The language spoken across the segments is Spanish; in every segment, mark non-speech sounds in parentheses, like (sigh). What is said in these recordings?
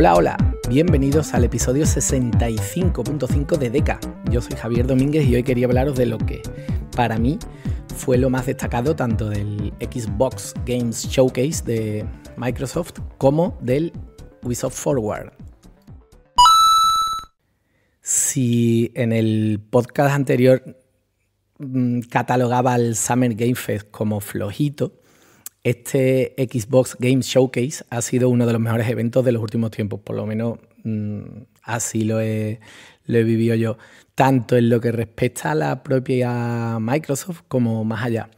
Hola, hola, bienvenidos al episodio 65.5 de DECA. Yo soy Javier Domínguez y hoy quería hablaros de lo que para mí fue lo más destacado tanto del Xbox Games Showcase de Microsoft como del Ubisoft Forward. Si en el podcast anterior mm, catalogaba al Summer Game Fest como flojito, este Xbox Game Showcase ha sido uno de los mejores eventos de los últimos tiempos, por lo menos mm, así lo he, vivido yo, tanto en lo que respecta a la propia Microsoft como más allá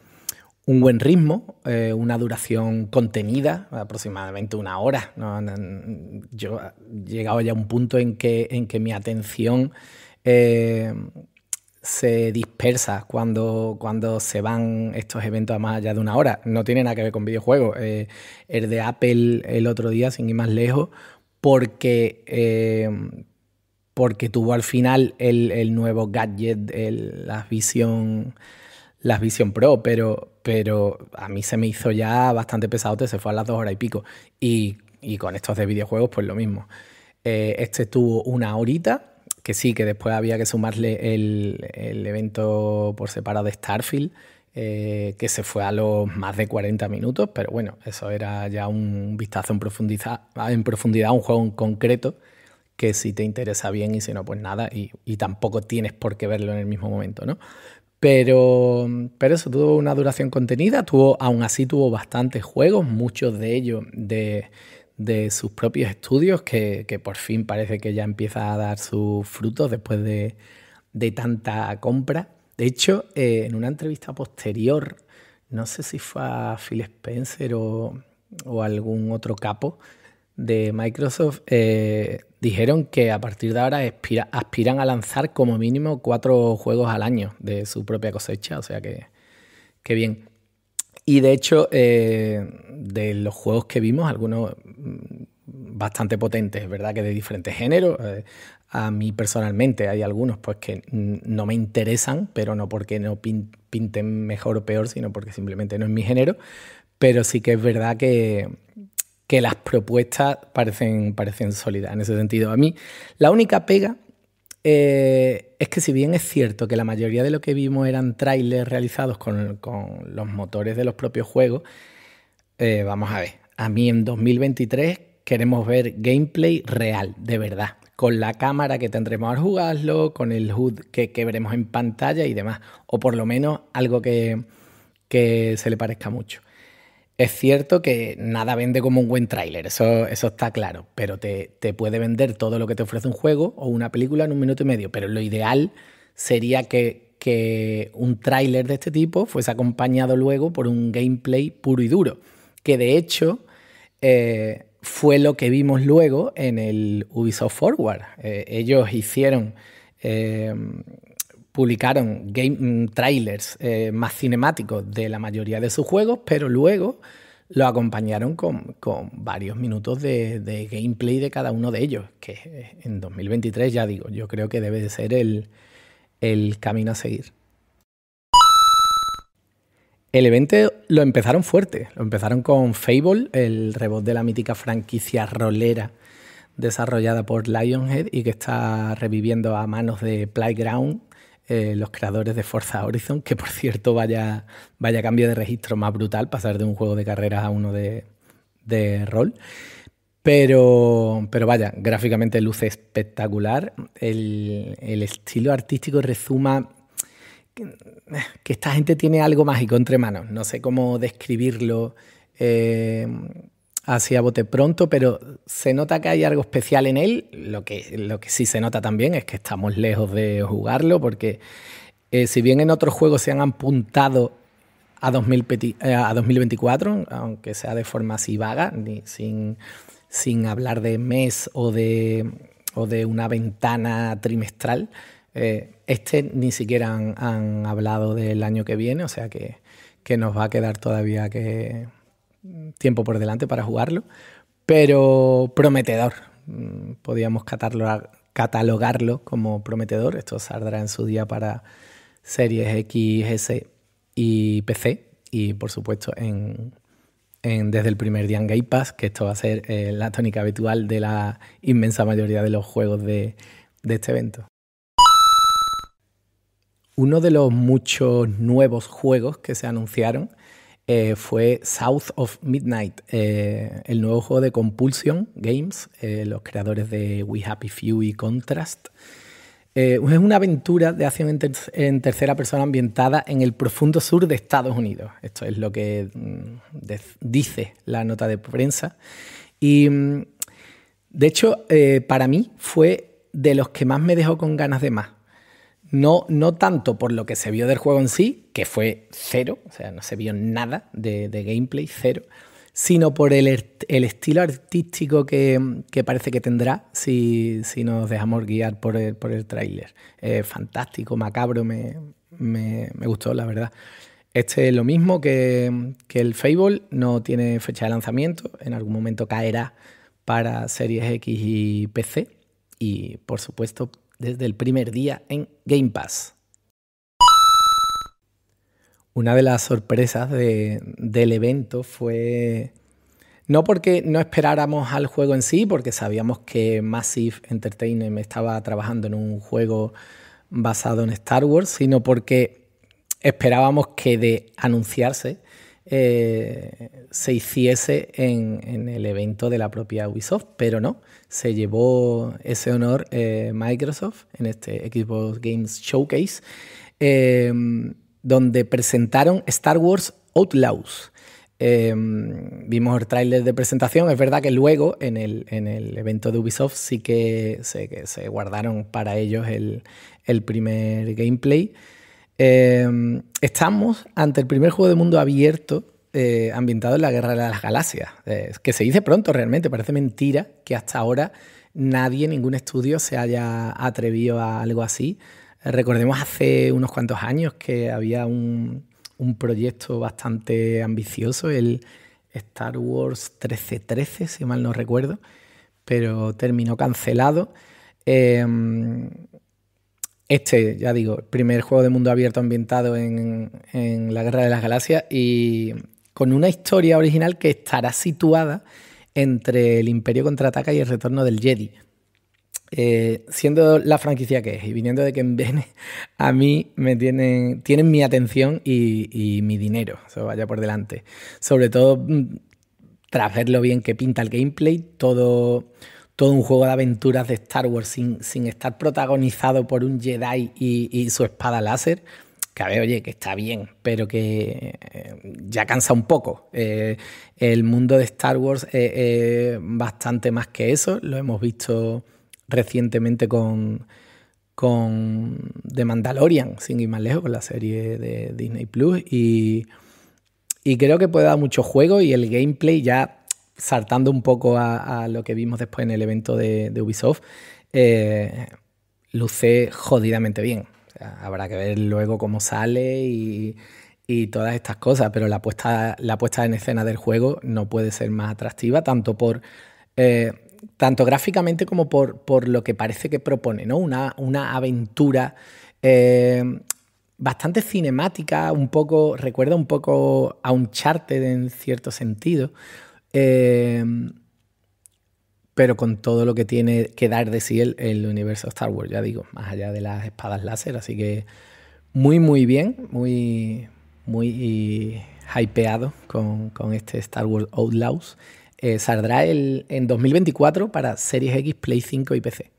un buen ritmo, eh, una duración contenida, aproximadamente una hora. Yo he llegado ya a un punto en que, en que mi atención eh, se dispersa cuando, cuando se van estos eventos a más allá de una hora. No tiene nada que ver con videojuegos. Eh, el de Apple el otro día, sin ir más lejos, porque, eh, porque tuvo al final el, nuevo gadget, el, las Vision, Pro, pero, pero a mí se me hizo ya bastante pesado, se fue a las dos horas y pico. Y, con estos de videojuegos, pues lo mismo. Eh, este tuvo una horita que sí, que después había que sumarle el, evento por separado de Starfield, eh, que se fue a los más de 40 minutos, pero bueno, eso era ya un vistazo en profundidad, en profundidad a un juego en concreto que si te interesa bien y si no, pues nada, y, tampoco tienes por qué verlo en el mismo momento, ¿no? Pero, pero eso tuvo una duración contenida, tuvo, aún así tuvo bastantes juegos, muchos de ellos de, de sus propios estudios, que, por fin parece que ya empieza a dar sus frutos después de, tanta compra. De hecho, eh, en una entrevista posterior, no sé si fue a Phil Spencer o, algún otro capo de Microsoft, eh, dijeron que a partir de ahora aspiran a lanzar como mínimo cuatro juegos al año de su propia cosecha, o sea que, qué bien. Y de hecho, eh, de los juegos que vimos, algunos mm, bastante potentes, ¿verdad? Que de diferentes géneros. Eh, a mí personalmente hay algunos pues que no me interesan, pero no porque no pinten mejor o peor, sino porque simplemente no es mi género. Pero sí que es verdad que, las propuestas parecen, parecen sólidas en ese sentido. A mí la única pega eh, es que si bien es cierto que la mayoría de lo que vimos eran trailers realizados con, los motores de los propios juegos, eh, vamos a ver, a mí en 2023 queremos ver gameplay real, de verdad, con la cámara que tendremos al jugarlo, con el HUD que, que veremos en pantalla y demás, o por lo menos algo que, que se le parezca mucho. Es cierto que nada vende como un buen tráiler, eso, está claro, pero te, puede vender todo lo que te ofrece un juego o una película en un minuto y medio, pero lo ideal sería que, un tráiler de este tipo fuese acompañado luego por un gameplay puro y duro, que de hecho eh, fue lo que vimos luego en el Ubisoft Forward. Eh, ellos hicieron... Eh, publicaron game, mm, trailers eh, más cinemáticos de la mayoría de sus juegos, pero luego lo acompañaron con, varios minutos de, gameplay de cada uno de ellos, que en 2023 ya digo, yo creo que debe de ser el, camino a seguir. El evento lo empezaron fuerte, lo empezaron con Fable, el rebot de la mítica franquicia rolera desarrollada por Lionhead y que está reviviendo a manos de Playground, eh, los creadores de Forza Horizon, que por cierto vaya, vaya cambio de registro más brutal, pasar de un juego de carreras a uno de, rol. Pero, pero vaya, gráficamente luce espectacular. El, estilo artístico resuma. que, esta gente tiene algo mágico entre manos. No sé cómo describirlo. Eh, hacia bote pronto, pero se nota que hay algo especial en él. Lo que, lo que sí se nota también es que estamos lejos de jugarlo, porque eh, si bien en otros juegos se han apuntado a, eh, a 2024, aunque sea de forma así vaga, ni, sin, sin hablar de mes o de, de una ventana trimestral, eh, este ni siquiera han, hablado del año que viene, o sea que nos va a quedar todavía que tiempo por delante para jugarlo, pero prometedor. Mm, podíamos catalogarlo como prometedor. Esto saldrá en su día para series X, S y PC. Y por supuesto en, desde el primer día en Game Pass, que esto va a ser eh, la tónica habitual de la inmensa mayoría de los juegos de este evento. Uno de los muchos nuevos juegos que se anunciaron eh, fue South of Midnight, eh, el nuevo juego de Compulsion Games, eh, los creadores de We Happy Few y Contrast. es una aventura de acción en, en, tercera persona ambientada en el profundo sur de Estados Unidos. Esto es lo que mm, dice la nota de prensa. Y mm, de hecho, para mí fue de los que más me dejó con ganas de más no, no tanto por lo que se vio del juego en sí, que fue cero, o sea, no se vio nada de, gameplay, cero, sino por el, estilo artístico que, parece que tendrá si, nos dejamos guiar por el, por el tráiler. fantástico, macabro, me, gustó, la verdad. Este es lo mismo que, que el Fable, no tiene fecha de lanzamiento, en algún momento caerá para Series X y PC y por supuesto desde el primer día en Game Pass. Una de las sorpresas del evento fue no porque no esperáramos al juego en sí, porque sabíamos que Massive Entertainment estaba trabajando en un juego basado en Star Wars, sino porque esperábamos que de anunciarse eh, se hiciese en, el evento de la propia Ubisoft, pero no, se llevó ese honor eh, Microsoft en este Xbox Games Showcase, em, donde presentaron Star Wars Outlaws. Em, vimos el tráiler de presentación. Es verdad que luego en el, evento de Ubisoft sí que se, guardaron para ellos el, primer gameplay. Em, estamos ante el primer juego de mundo abierto eh, ambientado en la Guerra de las Galaxias, que se dice pronto realmente, parece mentira que hasta ahora nadie, ningún estudio se haya atrevido a algo así. Recordemos hace unos cuantos años que había un, proyecto bastante ambicioso, el Star Wars 1313, si mal no recuerdo, pero terminó cancelado. Em, este, ya digo, primer juego de mundo abierto ambientado en, en, la Guerra de las Galaxias y con una historia original que estará situada entre el Imperio contraataca y el retorno del Jedi. Eh, siendo la franquicia que es y viniendo de que en a mí me tienen, tienen mi atención y, mi dinero, eso vaya por delante. Sobre todo mm, tras ver lo bien que pinta el gameplay, todo, un juego de aventuras de Star Wars sin, estar protagonizado por un Jedi y su espada láser que a ver, oye, que está bien, pero que eh, ya cansa un poco. Eh, el mundo de Star Wars es eh, bastante más que eso, lo hemos visto recientemente con, con The Mandalorian, sin ir más lejos, con la serie de Disney Plus, y, creo que puede dar mucho juego y el gameplay ya saltando un poco a, lo que vimos después en el evento de, Ubisoft, luce jodidamente bien habrá que ver luego cómo sale y, todas estas cosas, pero la puesta, la en escena del juego no puede ser más atractiva, tanto por... Eh, tanto gráficamente como por, por, lo que parece que propone, ¿no? Una, una aventura eh, bastante cinemática, un poco, recuerda un poco a un charter en cierto sentido. Eh, pero con todo lo que tiene que dar de sí el, universo Star Wars, ya digo, más allá de las espadas láser, así que muy, muy bien, muy, muy hypeado con, este Star Wars Outlaws. Eh, saldrá en 2024 para Series X, Play 5 y PC.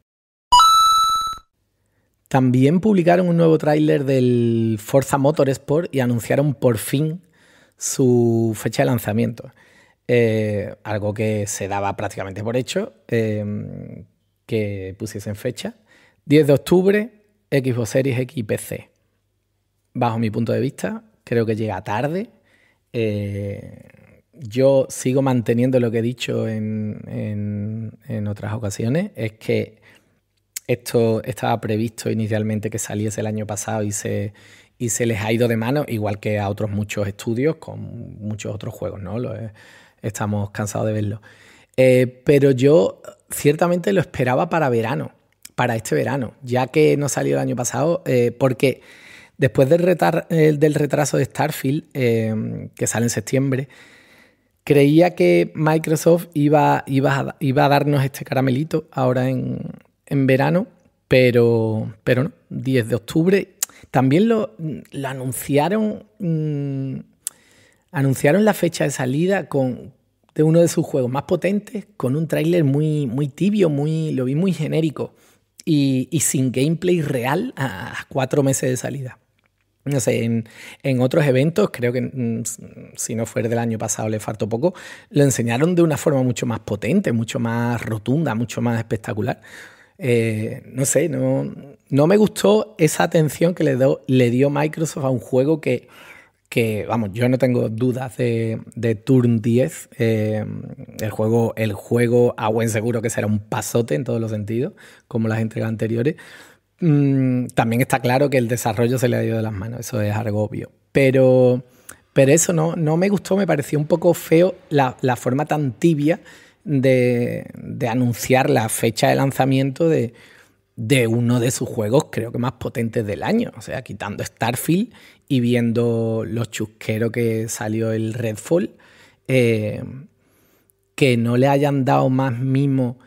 También publicaron un nuevo tráiler del Forza Motorsport y anunciaron por fin su fecha de lanzamiento. Eh, algo que se daba prácticamente por hecho, eh, que pusiesen fecha. 10 de octubre, Xbox Series X y PC. Bajo mi punto de vista, creo que llega tarde. Eh, yo sigo manteniendo lo que he dicho en, en, otras ocasiones, es que esto estaba previsto inicialmente que saliese el año pasado y se, y se les ha ido de mano, igual que a otros muchos estudios con muchos otros juegos, ¿no? estamos cansados de verlo. Eh, pero yo ciertamente lo esperaba para verano, para este verano, ya que no salió el año pasado, eh, porque después del, eh, del, retraso de Starfield, que sale en septiembre, creía que Microsoft iba, iba, a, darnos este caramelito ahora en, verano, pero, pero no, 10 de octubre. También lo, anunciaron mm, anunciaron la fecha de salida con, de uno de sus juegos más potentes con un tráiler muy, muy tibio, muy, lo vi muy genérico y, sin gameplay real a, cuatro meses de salida. No sé, en, otros eventos, creo que mm, si no fuera del año pasado, le faltó poco, lo enseñaron de una forma mucho más potente, mucho más rotunda, mucho más espectacular. Eh, no sé, no, no me gustó esa atención que le dio Microsoft a un juego que, que, vamos, yo no tengo dudas de, Turn 10. Eh, el, juego, el juego a buen seguro que será un pasote en todos los sentidos, como las entregas anteriores. Mm, también está claro que el desarrollo se le ha ido de las manos, eso es algo obvio. Pero, pero eso no, no me gustó, me pareció un poco feo la, forma tan tibia de, anunciar la fecha de lanzamiento de, de uno de sus juegos, creo que más potentes del año. O sea, quitando Starfield y viendo los chusqueros que salió el Redfall, eh, que no le hayan dado más mimo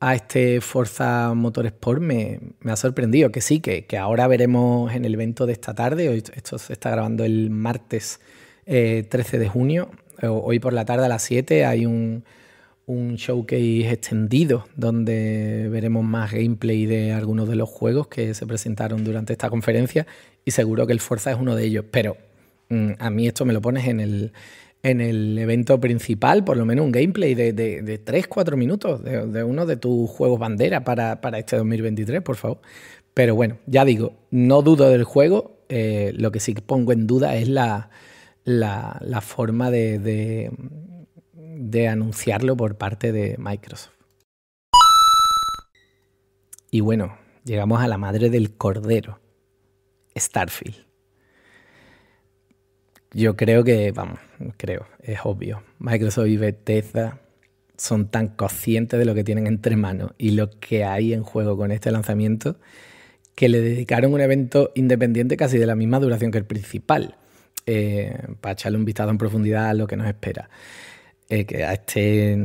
a este Forza Motorsport me, me ha sorprendido, que sí, que, ahora veremos en el evento de esta tarde, esto se está grabando el martes 13 eh, de junio, eh, hoy por la tarde a las 7 hay un, un showcase extendido donde veremos más gameplay de algunos de los juegos que se presentaron durante esta conferencia y seguro que el Forza es uno de ellos. Pero mm, a mí esto me lo pones en el, evento principal, por lo menos un gameplay de, 3-4 minutos de, uno de tus juegos bandera para, este 2023, por favor. Pero bueno, ya digo, no dudo del juego, eh, lo que sí pongo en duda es la, forma de anunciarlo por parte de Microsoft. Y bueno, llegamos a la madre del cordero Starfield. Yo creo que, vamos, creo, es obvio. Microsoft y Bethesda son tan conscientes de lo que tienen entre manos y lo que hay en juego con este lanzamiento que le dedicaron un evento independiente casi de la misma duración que el principal, eh, para echarle un vistazo en profundidad a lo que nos espera. Eh, que a este,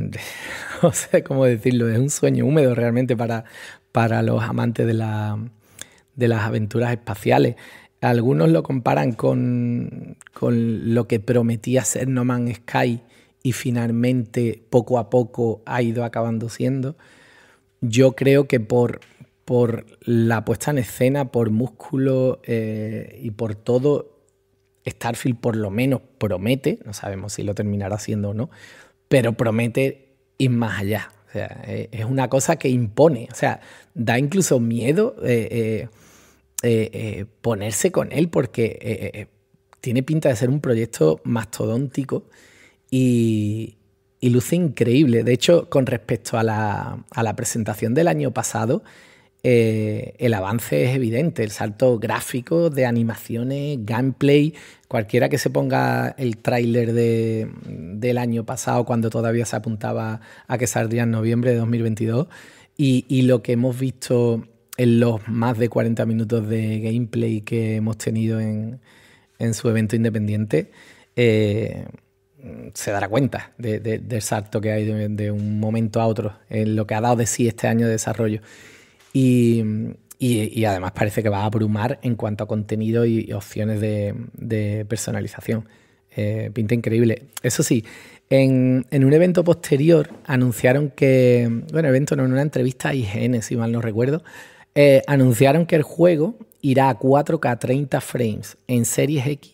(laughs) no sé cómo decirlo, es un sueño húmedo realmente para, para los amantes de la, de las aventuras espaciales. Algunos lo comparan con, lo que prometía ser No Man's Sky y finalmente poco a poco ha ido acabando siendo. Yo creo que por, por la puesta en escena, por músculo eh, y por todo, Starfield por lo menos promete, no sabemos si lo terminará siendo o no, pero promete ir más allá. Eh, es una cosa que impone, o sea, da incluso miedo. Eh, eh, eh, ponerse con él porque eh, tiene pinta de ser un proyecto mastodóntico y, luce increíble. De hecho, con respecto a la, presentación del año pasado, el avance es evidente, el salto gráfico de animaciones, gameplay, cualquiera que se ponga el tráiler del año pasado cuando todavía se apuntaba a que saldría en noviembre de 2022 y, y lo que hemos visto en los más de 40 minutos de gameplay que hemos tenido en, su evento independiente, eh, se dará cuenta del salto que hay de, un momento a otro, en lo que ha dado de sí este año de desarrollo. Y, además parece que va a abrumar en cuanto a contenido y, opciones de, personalización. Eh, pinta increíble. Eso sí, en, en, un evento posterior anunciaron que, bueno, evento no, en una entrevista a IGN, si mal no recuerdo, eh, anunciaron que el juego irá a 4K 30 frames en Series X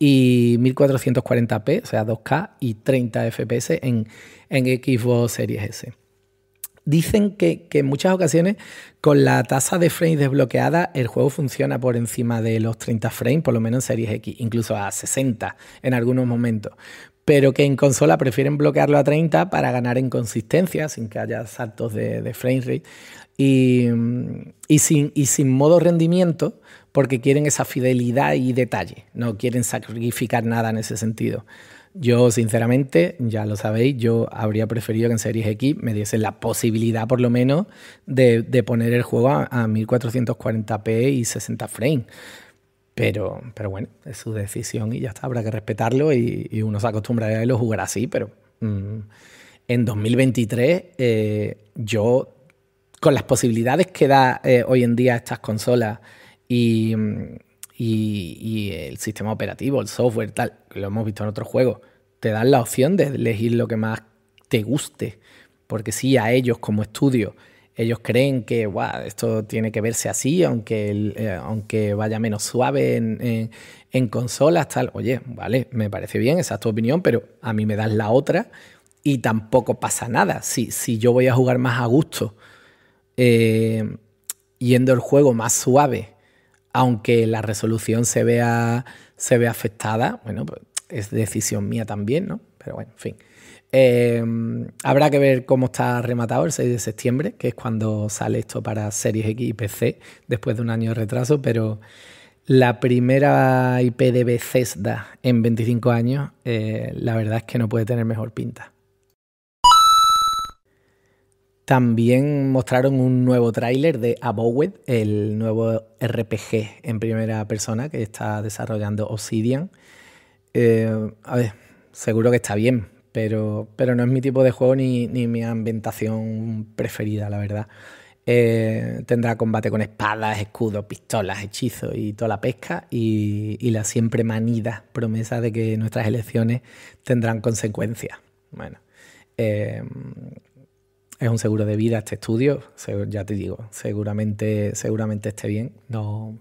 y 1440p, o sea, 2K y 30 FPS en, Xbox Series S. Dicen que, que, en muchas ocasiones con la tasa de frames desbloqueada el juego funciona por encima de los 30 frames, por lo menos en Series X, incluso a 60 en algunos momentos pero que en consola prefieren bloquearlo a 30 para ganar en consistencia, sin que haya saltos de, frame rate, y, sin, modo rendimiento, porque quieren esa fidelidad y detalle, no quieren sacrificar nada en ese sentido. Yo, sinceramente, ya lo sabéis, yo habría preferido que en Series X me diesen la posibilidad, por lo menos, de, poner el juego a, a 1440p y 60 frames. Pero, bueno, es su decisión y ya está, habrá que respetarlo y, uno se acostumbra a lo jugar así, pero mm, en 2023 eh, yo, con las posibilidades que da eh, hoy en día estas consolas mm, y, el sistema operativo, el software, tal, lo hemos visto en otros juegos, te dan la opción de elegir lo que más te guste, porque sí, a ellos como estudio ellos creen que esto tiene que verse así, aunque, eh, aunque vaya menos suave en, consolas, tal. Oye, vale, me parece bien, esa es tu opinión, pero a mí me das la otra y tampoco pasa nada. Si, si yo voy a jugar más a gusto eh, yendo el juego más suave, aunque la resolución se vea, se vea afectada, bueno, pues, es decisión mía también, ¿no? Pero bueno, en fin. Em, habrá que ver cómo está rematado el 6 de septiembre, que es cuando sale esto para Series X y PC, después de un año de retraso, pero la primera IP de Bethesda en 25 años, eh, la verdad es que no puede tener mejor pinta. También mostraron un nuevo tráiler de Abowed, el nuevo RPG en primera persona que está desarrollando Obsidian. Eh, a ver, seguro que está bien, pero, no es mi tipo de juego ni, mi ambientación preferida, la verdad. Eh, tendrá combate con espadas, escudos, pistolas, hechizos y toda la pesca y, la siempre manida promesa de que nuestras elecciones tendrán consecuencias. Bueno, eh, es un seguro de vida este estudio, ya te digo, seguramente, seguramente esté bien. No,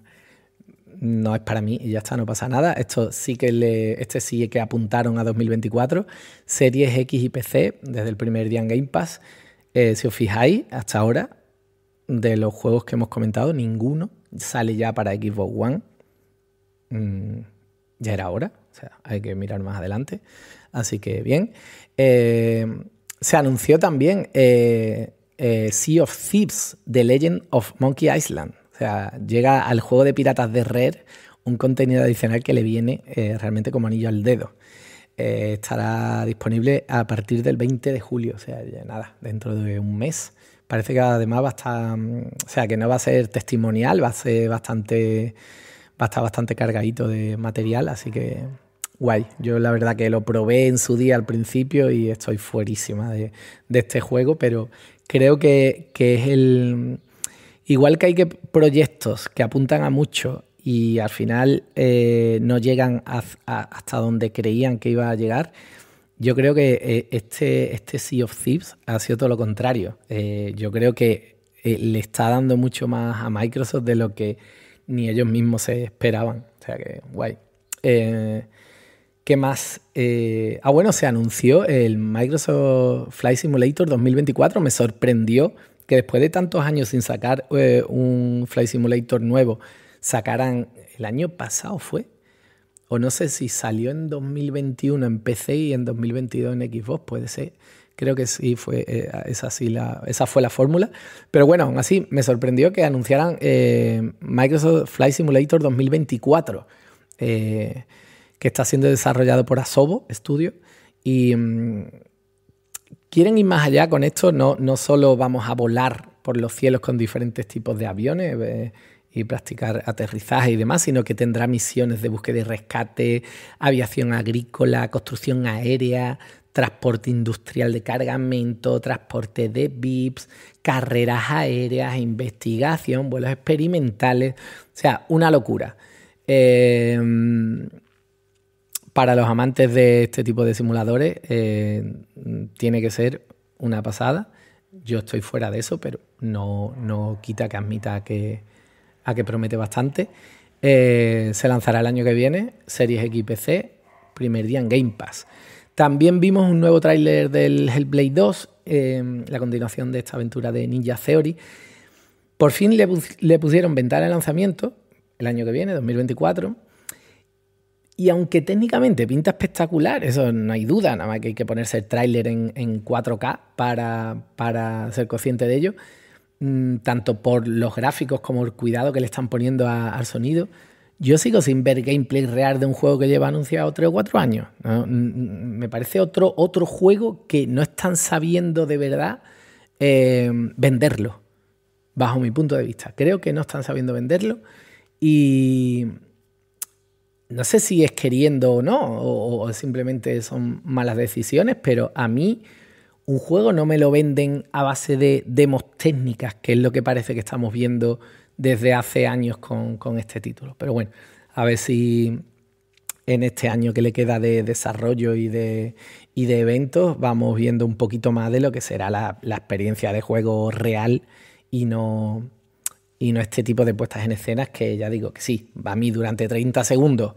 no es para mí y ya está, no pasa nada. Esto sí que le, este sí que apuntaron a 2024. Series X y PC desde el primer día en Game Pass. Eh, si os fijáis, hasta ahora, de los juegos que hemos comentado, ninguno sale ya para Xbox One. Mm, ya era hora, o sea, hay que mirar más adelante. Así que bien. Eh, se anunció también eh, Sea of Thieves, The Legend of Monkey Island o sea, llega al juego de piratas de Red un contenido adicional que le viene eh, realmente como anillo al dedo. Eh, estará disponible a partir del 20 de julio, o sea, nada, dentro de un mes. Parece que además va a estar, mm, o sea, que no va a ser testimonial, va a ser bastante, va estar bastante cargadito de material, así que guay. Yo la verdad que lo probé en su día al principio y estoy fuerísima de, este juego, pero creo que es el, Igual que hay que proyectos que apuntan a mucho y al final eh, no llegan hasta donde creían que iba a llegar, yo creo que eh, este, este Sea of Thieves ha sido todo lo contrario. Eh, yo creo que le está dando mucho más a Microsoft de lo que ni ellos mismos se esperaban. O sea que, guay. ¿Qué más? ah, bueno, se anunció el Microsoft Flight Simulator 2024. Me sorprendió que después de tantos años sin sacar eh, un Flight Simulator nuevo, sacaran el año pasado fue, o no sé si salió en 2021 en PC y en 2022 en Xbox, puede ser. Creo que sí, fue, eh, esa, la, esa fue la fórmula. Pero bueno, aún así me sorprendió que anunciaran eh, Microsoft Flight Simulator 2024, que está siendo desarrollado por Asobo Studio. Y, mm, quieren ir más allá con esto, no, no solo vamos a volar por los cielos con diferentes tipos de aviones eh, y practicar aterrizaje y demás, sino que tendrá misiones de búsqueda y rescate, aviación agrícola, construcción aérea, transporte industrial de cargamento, transporte de VIPs, carreras aéreas, investigación, vuelos experimentales, o sea, una locura. Eh, para los amantes de este tipo de simuladores eh, tiene que ser una pasada. Yo estoy fuera de eso, pero no, quita que admita que, a que promete bastante. Eh, se lanzará el año que viene, Series XPC, primer día en Game Pass. También vimos un nuevo tráiler del Hellblade 2, eh, la continuación de esta aventura de Ninja Theory. Por fin le, pusieron ventana el lanzamiento el año que viene, 2024 y aunque técnicamente pinta espectacular, eso no hay duda, nada más que hay que ponerse el tráiler en, 4K para, ser consciente de ello, mm, tanto por los gráficos como el cuidado que le están poniendo al sonido. Yo sigo sin ver gameplay real de un juego que lleva anunciado 3 o 4 años. Mm, mm, me parece otro, otro juego que no están sabiendo de verdad eh, venderlo, bajo mi punto de vista. Creo que no están sabiendo venderlo y, no sé si es queriendo o no, o, simplemente son malas decisiones, pero a mí un juego no me lo venden a base de demos técnicas, que es lo que parece que estamos viendo desde hace años con, este título. Pero bueno, a ver si en este año que le queda de desarrollo y de, de eventos vamos viendo un poquito más de lo que será la experiencia de juego real y no, y no este tipo de puestas en escenas que ya digo que sí, va a mí durante 30 segundos,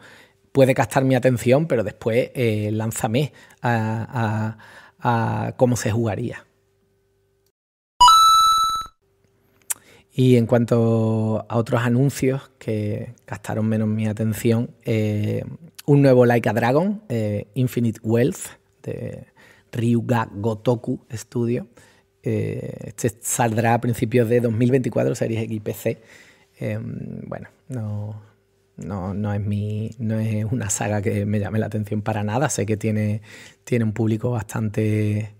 puede gastar mi atención, pero después eh, lánzame a, cómo se jugaría. Y en cuanto a otros anuncios que gastaron menos mi atención, eh, un nuevo Like a Dragon, eh, Infinite Wealth, de Ryuga Gotoku Studio, eh, este saldrá a principios de 2024, Series XPC. bueno, no, no, no, es mi, no es una saga que me llame la atención para nada. Sé que tiene, tiene un público bastante,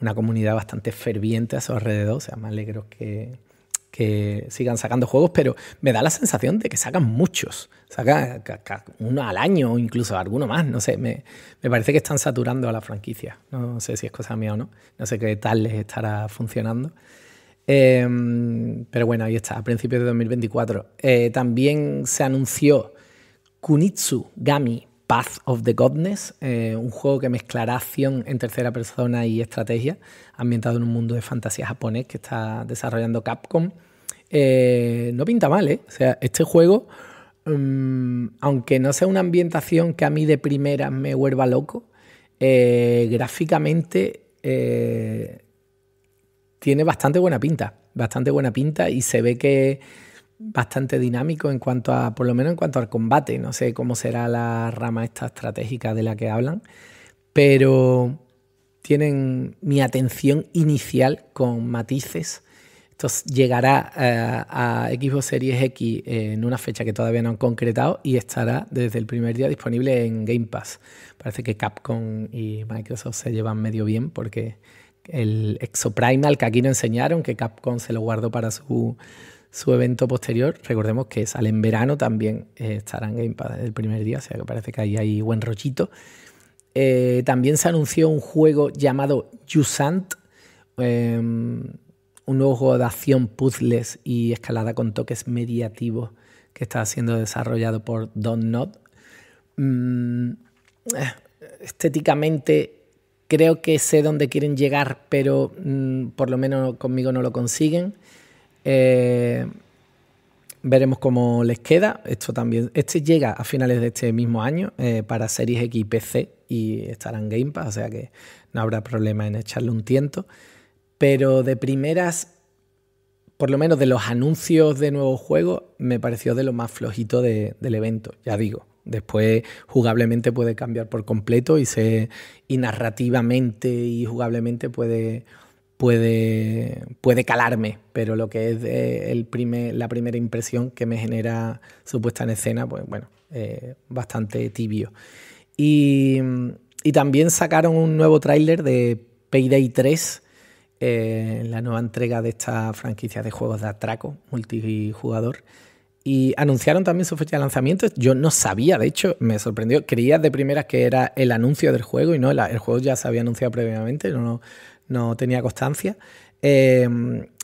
una comunidad bastante ferviente a su alrededor. O sea, más alegro que, que sigan sacando juegos, pero me da la sensación de que sacan muchos, sacan uno al año o incluso alguno más, no sé, me, parece que están saturando a la franquicia, no sé si es cosa mía o no, no sé qué tal les estará funcionando. Em, pero bueno, ahí está, a principios de 2024. Eh, también se anunció Kunitsu Gami Path of the Godness, eh, un juego que mezclará acción en tercera persona y estrategia, ambientado en un mundo de fantasía japonés que está desarrollando Capcom. Eh, no pinta mal, ¿eh? O sea, este juego, mm, aunque no sea una ambientación que a mí de primera me vuelva loco, eh, gráficamente eh, tiene bastante buena pinta, bastante buena pinta y se ve que bastante dinámico en cuanto a, por lo menos en cuanto al combate, no sé cómo será la rama esta estratégica de la que hablan, pero tienen mi atención inicial con matices entonces llegará eh, a, Xbox Series X en una fecha que todavía no han concretado y estará desde el primer día disponible en Game Pass. Parece que Capcom y Microsoft se llevan medio bien porque el Exoprimal que aquí no enseñaron, que Capcom se lo guardó para su, evento posterior. Recordemos que sale en verano también, eh, estará en Game Pass el primer día, o sea que parece que ahí hay buen rollito. Eh, también se anunció un juego llamado Jusant. Eh, em, un juego de acción, puzzles y escalada con toques mediativos que está siendo desarrollado por Don Not. Mm, eh, estéticamente creo que sé dónde quieren llegar, pero mm, por lo menos conmigo no lo consiguen. Eh, veremos cómo les queda. Esto también, este llega a finales de este mismo año eh, para Series X y PC y estará en Game Pass, o sea que no habrá problema en echarle un tiento. Pero de primeras, por lo menos de los anuncios de nuevo juego. me pareció de lo más flojito del evento, ya digo. Después jugablemente puede cambiar por completo y, se, narrativamente y jugablemente puede, puede, puede calarme, pero lo que es la primera impresión que me genera su puesta en escena, pues bueno, eh, bastante tibio. Y, y, también sacaron un nuevo tráiler de Payday 3 eh, la nueva entrega de esta franquicia de juegos de atraco multijugador. Y anunciaron también su fecha de lanzamiento. Yo no sabía, de hecho, me sorprendió. Creía de primeras que era el anuncio del juego y no, el, juego ya se había anunciado previamente, no, no tenía constancia. Eh,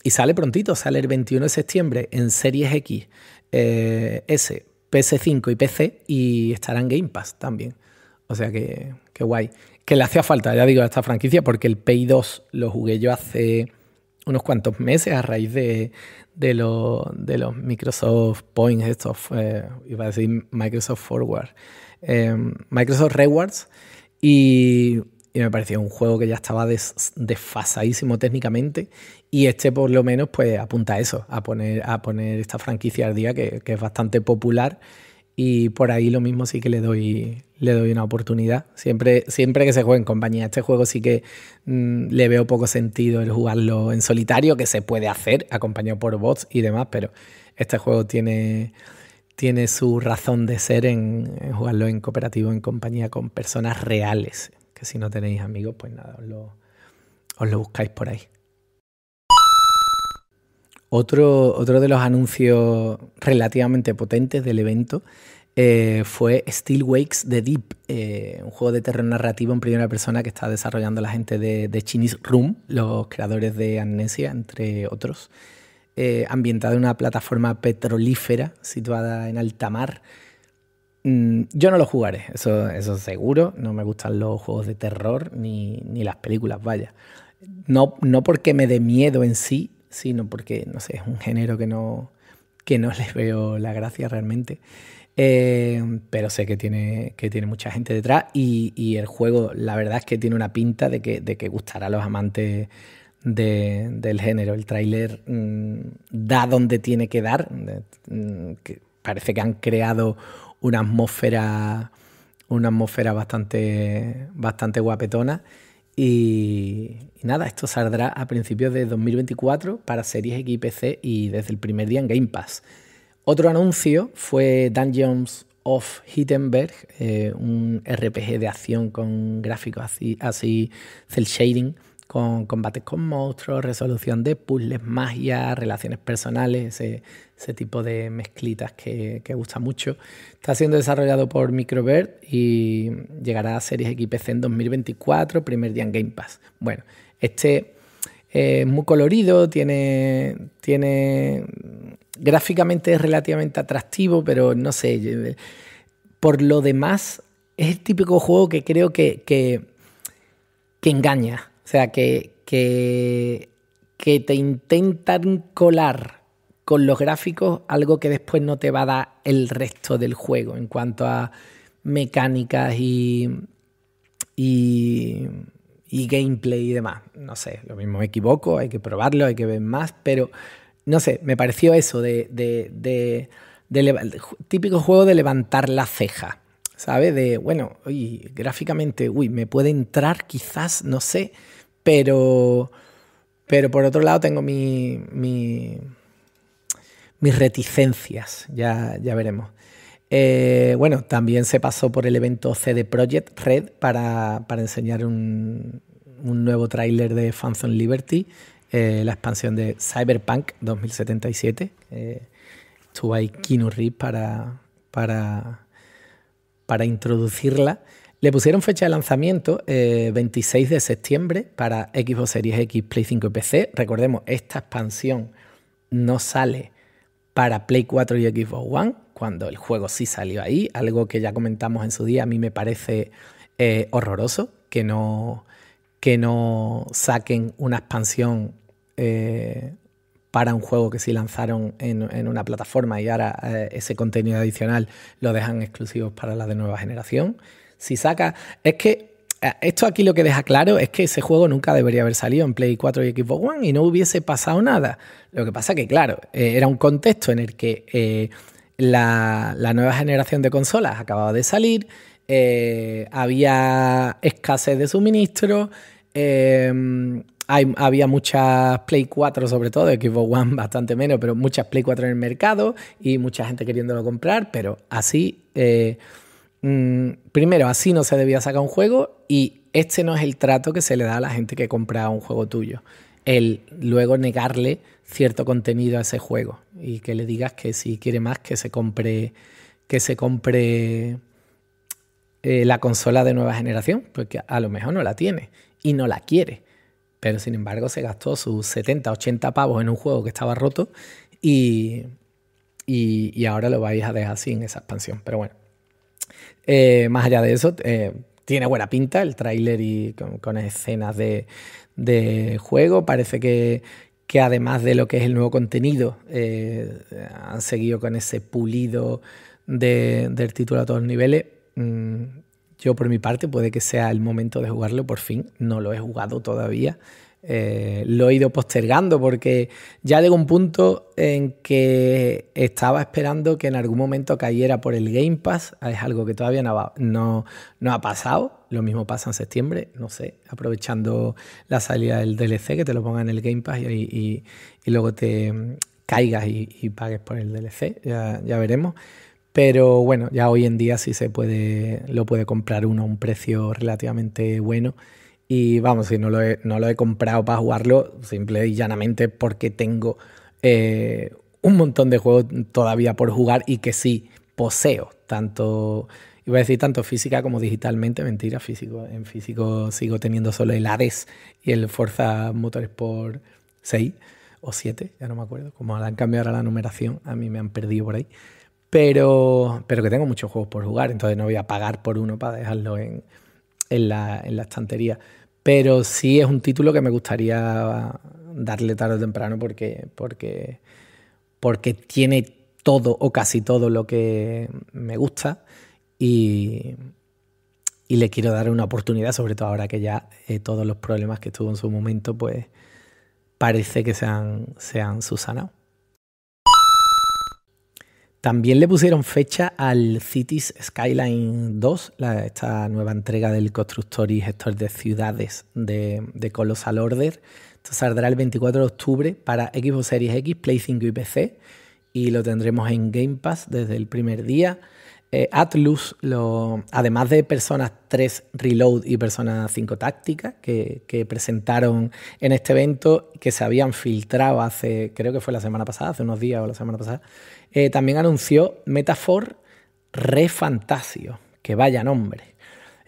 y sale prontito, sale el 21 de septiembre en Series X, eh, S, PS5 y PC y estará en Game Pass también. O sea que, que guay que le hacía falta, ya digo, a esta franquicia, porque el Pay 2 lo jugué yo hace unos cuantos meses a raíz de, los Microsoft Points, estos, eh, iba a decir Microsoft Forward, em, Microsoft Rewards, y, me pareció un juego que ya estaba desfasadísimo técnicamente, y este por lo menos pues apunta a eso, a poner, a poner esta franquicia al día que es bastante popular y por ahí lo mismo sí que le doy, le doy una oportunidad. Siempre, siempre que se juegue en compañía. Este juego sí que mm, le veo poco sentido el jugarlo en solitario, que se puede hacer acompañado por bots y demás, pero este juego tiene, tiene su razón de ser en, jugarlo en cooperativo, en compañía con personas reales. Que si no tenéis amigos, pues nada, os lo buscáis por ahí. Otro, de los anuncios relativamente potentes del evento eh, fue Steel Wakes the Deep, eh, un juego de terror narrativo en primera persona que está desarrollando la gente de, de Room, los creadores de Amnesia, entre otros, eh, ambientado en una plataforma petrolífera situada en alta mar. Mm, yo no lo jugaré, eso, eso seguro, no me gustan los juegos de terror ni, las películas, vaya. No, no porque me dé miedo en sí, sino porque, no sé, es un género que no, que no (laughs) les veo la gracia realmente. Eh, pero sé que tiene, que tiene mucha gente detrás y, y, el juego, la verdad es que tiene una pinta de que, de gustará a los amantes del género. El tráiler mm, da donde tiene que dar. Mm, parece que han creado una atmósfera, una atmósfera bastante, bastante guapetona. Y, nada, esto saldrá a principios de 2024 para Series XPC y y desde el primer día en Game Pass. Otro anuncio fue Dungeons of Hittenberg, eh, un RPG de acción con gráficos así, así cel shading con combates con monstruos, resolución de puzzles, magia, relaciones personales, ese, tipo de mezclitas que, gusta mucho. Está siendo desarrollado por Microbird y llegará a Series XPC en 2024, primer día en Game Pass. Bueno, este eh, es muy colorido, tiene, tiene gráficamente es relativamente atractivo, pero no sé, eh, por lo demás es el típico juego que creo que, que engaña o sea, que, que, te intentan colar con los gráficos algo que después no te va a dar el resto del juego en cuanto a mecánicas y, y, gameplay y demás. No sé, lo mismo me equivoco, hay que probarlo, hay que ver más, pero no sé, me pareció eso de, de, de típico juego de levantar la ceja sabe De, bueno, gráficamente, uy, me puede entrar quizás, no sé, pero, pero por otro lado tengo mi, mis reticencias, ya, ya veremos. Eh, bueno, también se pasó por el evento CD Project Red para, enseñar un, nuevo tráiler de Phantom Liberty, eh, la expansión de Cyberpunk 2077. Eh, estuvo ahí Kino para, para, para introducirla. Le pusieron fecha de lanzamiento 26 eh, de septiembre para Xbox Series X, Play 5 y PC. Recordemos, esta expansión no sale para Play 4 y Xbox One, cuando el juego sí salió ahí, algo que ya comentamos en su día, a mí me parece eh, horroroso que no, que no saquen una expansión eh, para un juego que sí lanzaron en, una plataforma y ahora eh, ese contenido adicional lo dejan exclusivos para la de nueva generación. Si saca, es que eh, esto aquí lo que deja claro es que ese juego nunca debería haber salido en Play 4 y Xbox One y no hubiese pasado nada. Lo que pasa que, claro, eh, era un contexto en el que la, nueva generación de consolas acababa de salir, había escasez de suministro, había muchas Play 4 sobre todo, Xbox One (laughs) bastante menos, pero muchas Play 4 en el mercado y mucha gente queriéndolo comprar, pero así, eh, mm, primero, así no se debía sacar un juego y este no es el trato que se le da a la gente que compra un juego tuyo. El luego negarle cierto contenido a ese juego y que le digas que si quiere más que se compre que se compre eh, la consola de nueva generación, porque a lo mejor no la tiene y no la quiere. Pero sin embargo se gastó sus 70, 80 pavos en un juego que estaba roto y, ahora lo vais a dejar así en esa expansión. Pero bueno, eh, más allá de eso, eh, tiene buena pinta el tráiler y con, escenas de, juego. Parece que, además de lo que es el nuevo contenido, eh, han seguido con ese pulido del título a todos los niveles. Mm, yo por mi parte puede que sea el momento de jugarlo por fin, no lo he jugado todavía. Eh, lo he ido postergando porque ya llegó un punto en que estaba esperando que en algún momento cayera por el Game Pass. Es algo que todavía no, ha pasado. Lo mismo pasa en septiembre, no sé, aprovechando la salida del DLC, que te lo pongan en el Game Pass y, luego te caigas y, y, pagues por el DLC. Ya, ya veremos. Pero bueno, ya hoy en día sí se puede, lo puede comprar uno a un precio relativamente bueno. Y vamos, si no lo he, no lo he comprado para jugarlo, simple y llanamente porque tengo eh, un montón de juegos todavía por jugar y que sí poseo, tanto, iba a decir tanto física como digitalmente, mentira, físico. En físico sigo teniendo solo el Ares y el Forza Motorsport 6 o 7, ya no me acuerdo, como han cambiado ahora la numeración, a mí me han perdido por ahí. Pero, pero que tengo muchos juegos por jugar, entonces no voy a pagar por uno para dejarlo en, la, estantería. Pero sí es un título que me gustaría darle tarde o temprano porque, porque, porque tiene todo o casi todo lo que me gusta y, y le quiero dar una oportunidad, sobre todo ahora que ya eh, todos los problemas que tuvo en su momento, pues parece que se han, se han susanado. También le pusieron fecha al Cities Skyline 2, esta nueva entrega del constructor y gestor de ciudades de, Colossal Order. Esto saldrá el 24 de octubre para Xbox Series X, Play 5 y PC. Y lo tendremos en Game Pass desde el primer día. Eh, Atlus, lo, además de Personas 3 Reload y Personas 5 Táctica, que, que presentaron en este evento, que se habían filtrado hace, creo que fue la semana pasada, hace unos días o la semana pasada, eh, también anunció Metafor Fantasio, que vaya nombre.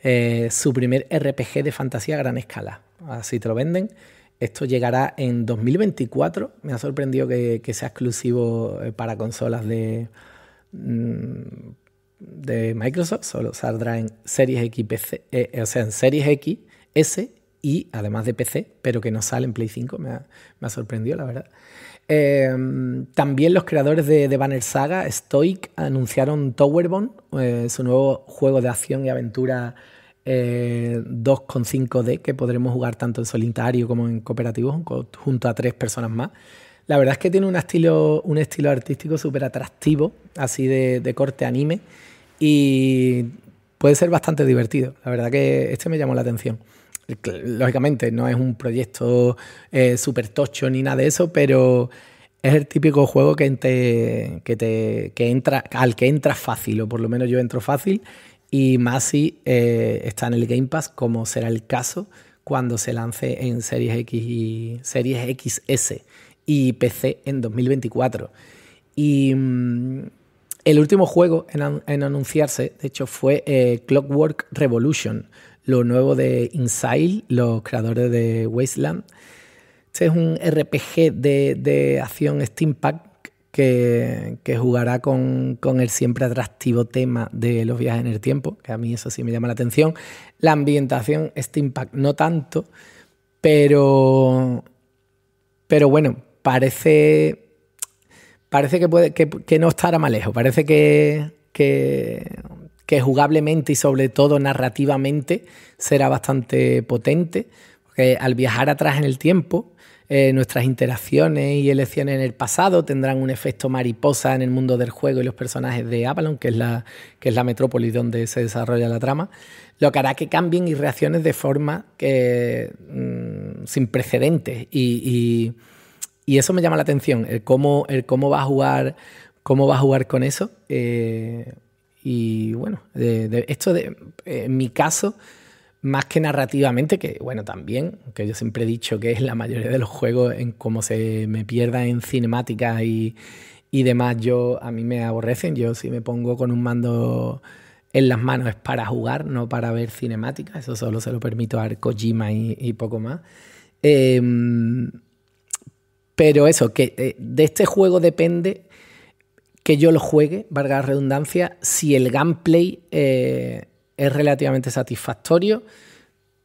Eh, su primer RPG de fantasía a gran escala. Así te lo venden. Esto llegará en 2024. Me ha sorprendido que, sea exclusivo eh, para consolas mm, de, Microsoft. Solo saldrá en Series X, en Series X, S y además de PC, pero que no sale en Play 5, me ha, sorprendido la verdad. Eh, también los creadores de, Banner Saga, Stoic, anunciaron Towerbone, eh, su nuevo juego de acción y aventura 2.5D eh, que podremos jugar tanto en solitario como en cooperativo junto a tres personas más. La verdad es que tiene un estilo, un estilo artístico súper atractivo, así de corte anime, y puede ser bastante divertido. La verdad que este me llamó la atención lógicamente no es un proyecto eh, Super súper tocho ni nada de eso, pero es el típico juego que, te, que, te, entra, al que entras fácil, o por lo menos yo entro fácil, y más si eh, está en el Game Pass, como será el caso cuando se lance en Series X y Series XS y PC en 2024. Y mm, el último juego en, anunciarse, de hecho, fue eh, Clockwork Revolution lo nuevo de inside los creadores de Wasteland. Este es un RPG de, acción steampunk que, que jugará con, el siempre atractivo tema de los viajes en el tiempo, que a mí eso sí me llama la atención. La ambientación steampunk no tanto, pero, pero bueno, parece, parece que, puede, no estará más lejos, parece que jugablemente y sobre todo narrativamente será bastante potente, porque al viajar atrás en el tiempo, eh, nuestras interacciones y elecciones en el pasado tendrán un efecto mariposa en el mundo del juego y los personajes de Avalon, que es la, que es la metrópolis donde se desarrolla la trama, lo que hará que cambien y reacciones de forma que, mm, sin precedentes. Y, eso me llama la atención, el cómo, el cómo va a jugar. ¿Cómo va a jugar con eso? Eh, y bueno, esto de, en mi caso, más que narrativamente, que bueno, también, que yo siempre he dicho que es la mayoría de los juegos en cómo se me pierda en cinemática y, demás, yo a mí me aborrecen. Yo si me pongo con un mando en las manos es para jugar, no para ver cinemática. Eso solo se lo permito a Kojima y, poco más. Em, pero eso, que eh, de este juego depende que yo lo juegue, valga la redundancia, si el gameplay eh, es relativamente satisfactorio.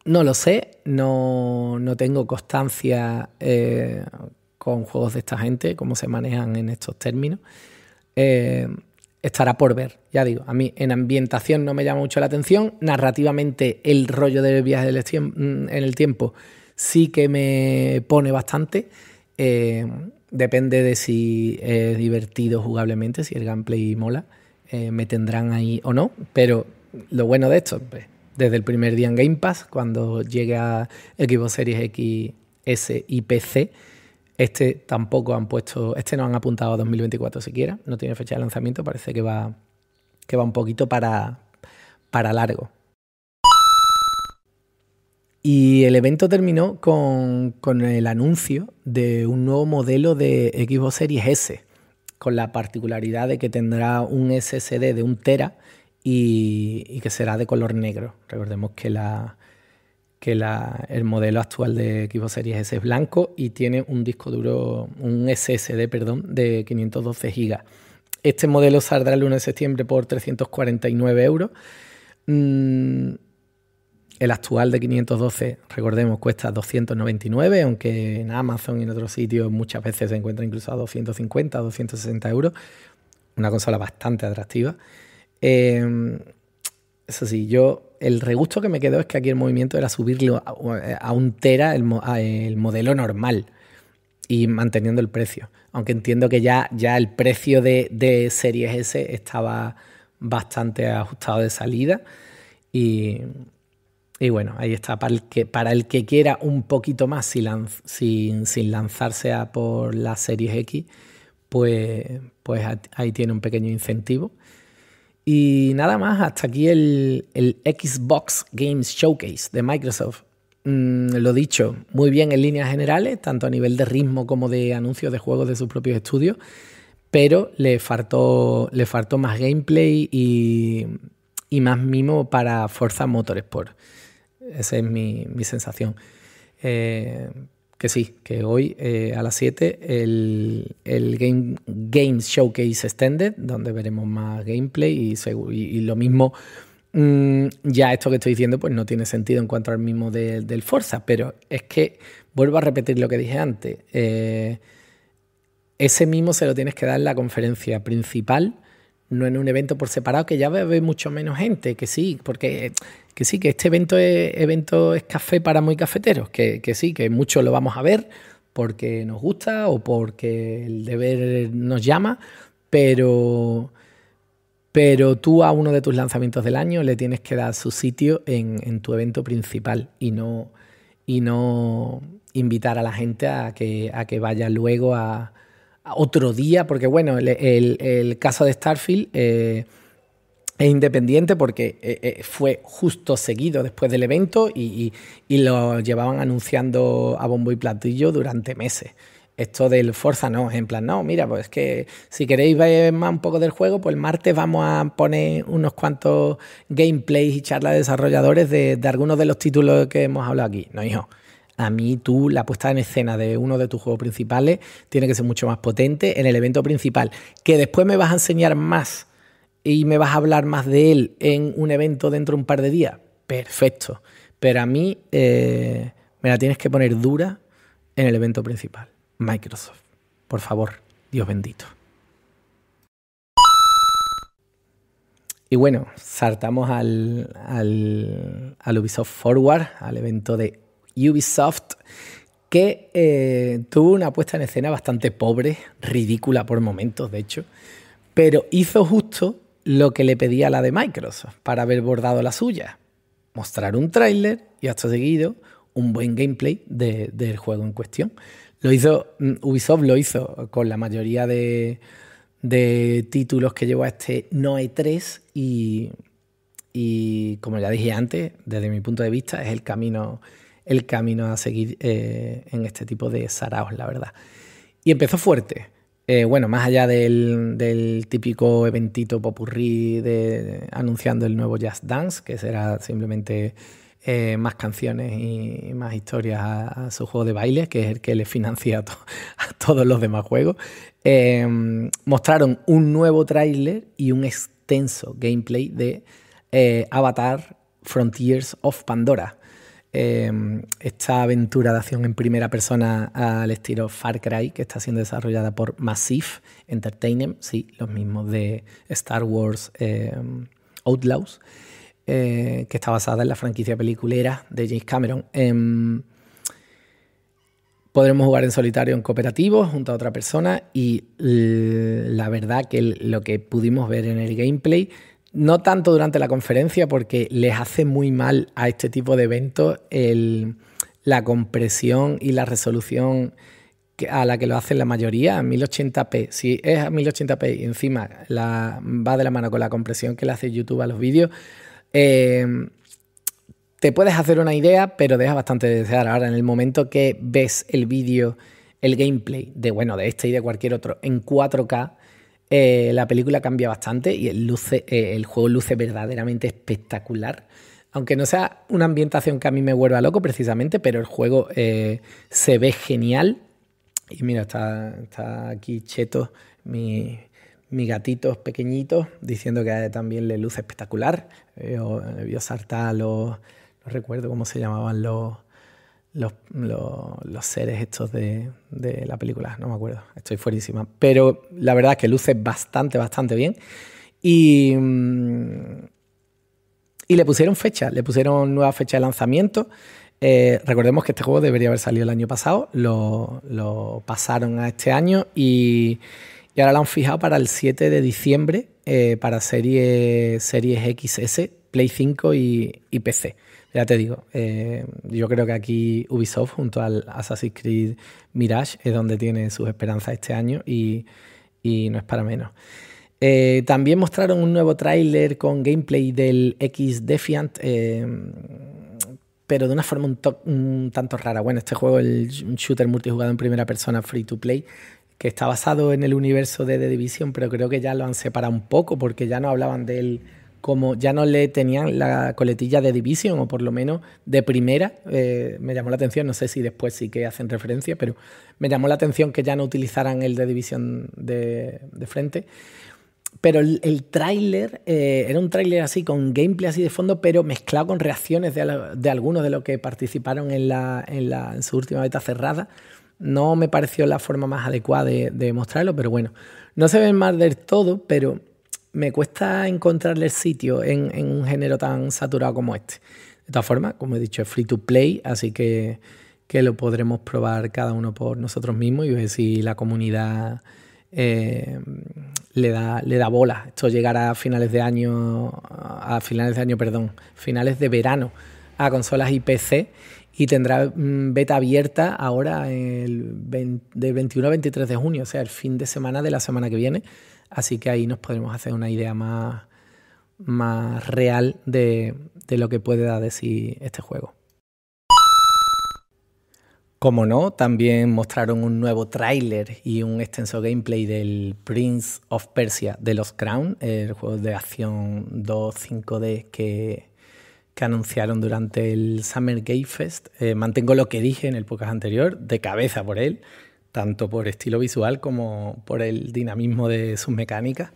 No lo sé, no, tengo constancia eh, con juegos de esta gente, cómo se manejan en estos términos. Eh, estará por ver, ya digo, a mí en ambientación no me llama mucho la atención, narrativamente el rollo de viaje en el tiempo sí que me pone bastante depende de si es divertido jugablemente, si el gameplay mola, eh, me tendrán ahí o no. Pero lo bueno de esto, pues, desde el primer día en Game Pass, cuando llegue a Xbox Series X, S y PC, este tampoco han puesto, este no han apuntado a 2024 siquiera, no tiene fecha de lanzamiento, parece que va, que va un poquito para, para largo. Y el evento terminó con, el anuncio de un nuevo modelo de Xbox Series S, con la particularidad de que tendrá un SSD de un tera y, que será de color negro. Recordemos que, la, que el modelo actual de Xbox Series S es blanco y tiene un disco duro, un SSD, perdón, de 512 GB. Este modelo saldrá el 1 de septiembre por 349 euros. Mm, el actual de 512, recordemos, cuesta 299, aunque en Amazon y en otros sitios muchas veces se encuentra incluso a 250, 260 euros. Una consola bastante atractiva. Em, eso sí, yo el regusto que me quedó es que aquí el movimiento era subirlo a, un tera el, modelo normal y manteniendo el precio. Aunque entiendo que ya, ya el precio de Series S estaba bastante ajustado de salida y y bueno, ahí está, para el que, para el que quiera un poquito más sin, lanzarse a por la Series X, pues, pues ahí tiene un pequeño incentivo. Y nada más, hasta aquí el, Xbox Games Showcase de Microsoft. Mm, lo dicho, muy bien en líneas generales, tanto a nivel de ritmo como de anuncios de juegos de sus propios estudios, pero le faltó, más gameplay y, y más mimo para Forza Motorsport. Esa es mi, sensación. Eh, que sí, que hoy eh, a las 7 el, el game, game, Showcase Extended, donde veremos más gameplay y, lo mismo. Mm, ya esto que estoy diciendo pues no tiene sentido en cuanto al mismo del Forza, pero es que vuelvo a repetir lo que dije antes. Eh, ese mismo se lo tienes que dar en la conferencia principal, no en un evento por separado, que ya ve mucho menos gente, que sí, porque que sí, que este evento es, evento es café para muy cafeteros, que, sí, que muchos lo vamos a ver porque nos gusta o porque el deber nos llama, pero, pero tú a uno de tus lanzamientos del año le tienes que dar su sitio en, tu evento principal y no, y no invitar a la gente a que, a que vaya luego a, otro día, porque bueno, el, caso de Starfield... Eh, es independiente porque eh, eh, fue justo seguido después del evento y, lo llevaban anunciando a bombo y platillo durante meses. Esto del Forza no, en plan, no, mira, pues que si queréis ver más un poco del juego, pues el martes vamos a poner unos cuantos gameplays y charlas de desarrolladores de, de algunos de los títulos que hemos hablado aquí. No, hijo, a mí tú la puesta en escena de uno de tus juegos principales tiene que ser mucho más potente en el evento principal, que después me vas a enseñar más y me vas a hablar más de él en un evento dentro de un par de días, perfecto. Pero a mí eh, me la tienes que poner dura en el evento principal, Microsoft. Por favor, Dios bendito. Y bueno, saltamos al, Ubisoft Forward, al evento de Ubisoft, que eh, tuvo una puesta en escena bastante pobre, ridícula por momentos, de hecho, pero hizo justo lo que le pedía la de Microsoft para haber bordado la suya. Mostrar un tráiler y hasta seguido un buen gameplay del juego en cuestión. Lo hizo, mm, Ubisoft lo hizo con la mayoría de, títulos que llevó a este Noe 3 y, y, como ya dije antes, desde mi punto de vista es el camino, el camino a seguir eh, en este tipo de saraos, la verdad. Y empezó fuerte eh, bueno, más allá del, típico eventito popurrí de, anunciando el nuevo Jazz Dance, que será simplemente eh, más canciones y, más historias a, su juego de baile, que es el que le financia a, (laughs) todos los demás juegos, eh, mostraron un nuevo tráiler y un extenso gameplay de Avatar Frontiers of Pandora Em, esta aventura de acción en primera persona al estilo Far Cry, que está siendo desarrollada por Massive Entertainment, sí, los mismos de Star Wars em, Outlaws, eh, que está basada en la franquicia peliculera de James Cameron. Em, podremos jugar en solitario en cooperativo junto a otra persona y la verdad que lo que pudimos ver en el gameplay no tanto durante la conferencia porque les hace muy mal a este tipo de eventos la compresión y la resolución a la que lo hacen la mayoría, a 1080p. Si es a 1080p y encima va de la mano con la compresión que le hace YouTube a los vídeos, em, te puedes hacer una idea, pero deja bastante de desear. Ahora, en el momento que ves el vídeo, el gameplay de, bueno, de este y de cualquier otro en 4K, eh, la película cambia bastante y el, luce, eh, el juego luce verdaderamente espectacular. Aunque no sea una ambientación que a mí me vuelva loco precisamente, pero el juego eh, se ve genial. Y mira, está, está aquí Cheto, mi, mi gatito pequeñito, diciendo que también le luce espectacular. Vio saltar los, no recuerdo cómo se llamaban los, los, seres estos de, la película, no me acuerdo, estoy fuerísima. Pero la verdad es que luce bastante, bastante bien. Y, mm, le pusieron fecha, le pusieron nueva fecha de lanzamiento. Eh, recordemos que este juego debería haber salido el año pasado, lo, pasaron a este año y, y, ahora lo han fijado para el 7 de diciembre eh, para series XS, Play 5 y, y PC. Ya te digo, eh, yo creo que aquí Ubisoft junto al Assassin's Creed Mirage es donde tiene sus esperanzas este año y, no es para menos. Eh, también mostraron un nuevo tráiler con gameplay del X Defiant, eh, pero de una forma un, tanto rara. Bueno, este juego es un shooter multijugado en primera persona free to play que está basado en el universo de The Division, pero creo que ya lo han separado un poco porque ya no hablaban de él como ya no le tenían la coletilla de Division o por lo menos de primera, eh, me llamó la atención, no sé si después sí que hacen referencia, pero me llamó la atención que ya no utilizaran el de Division de, frente. Pero el, tráiler eh, era un tráiler así, con gameplay así de fondo, pero mezclado con reacciones de, algunos de los que participaron en, en, su última beta cerrada. No me pareció la forma más adecuada de, de mostrarlo, pero bueno, no se ve más del todo, pero me cuesta encontrarle el sitio en, un género tan saturado como este. De todas formas, como he dicho, es free to play, así que, que lo podremos probar cada uno por nosotros mismos y ver si la comunidad eh, le, da, le da bola. Esto llegará a finales de año, a finales de año, perdón, finales de verano a consolas y PC y tendrá mm, beta abierta ahora el 21 a 23 de junio, o sea, el fin de semana de la semana que viene. Así que ahí nos podemos hacer una idea más, real de, lo que puede dar de sí este juego. Como no, también mostraron un nuevo tráiler y un extenso gameplay del Prince of Persia de los Crown, el juego de acción 5 d que, anunciaron durante el Summer Game Fest. Eh, mantengo lo que dije en el podcast anterior, de cabeza por él tanto por estilo visual como por el dinamismo de sus mecánicas.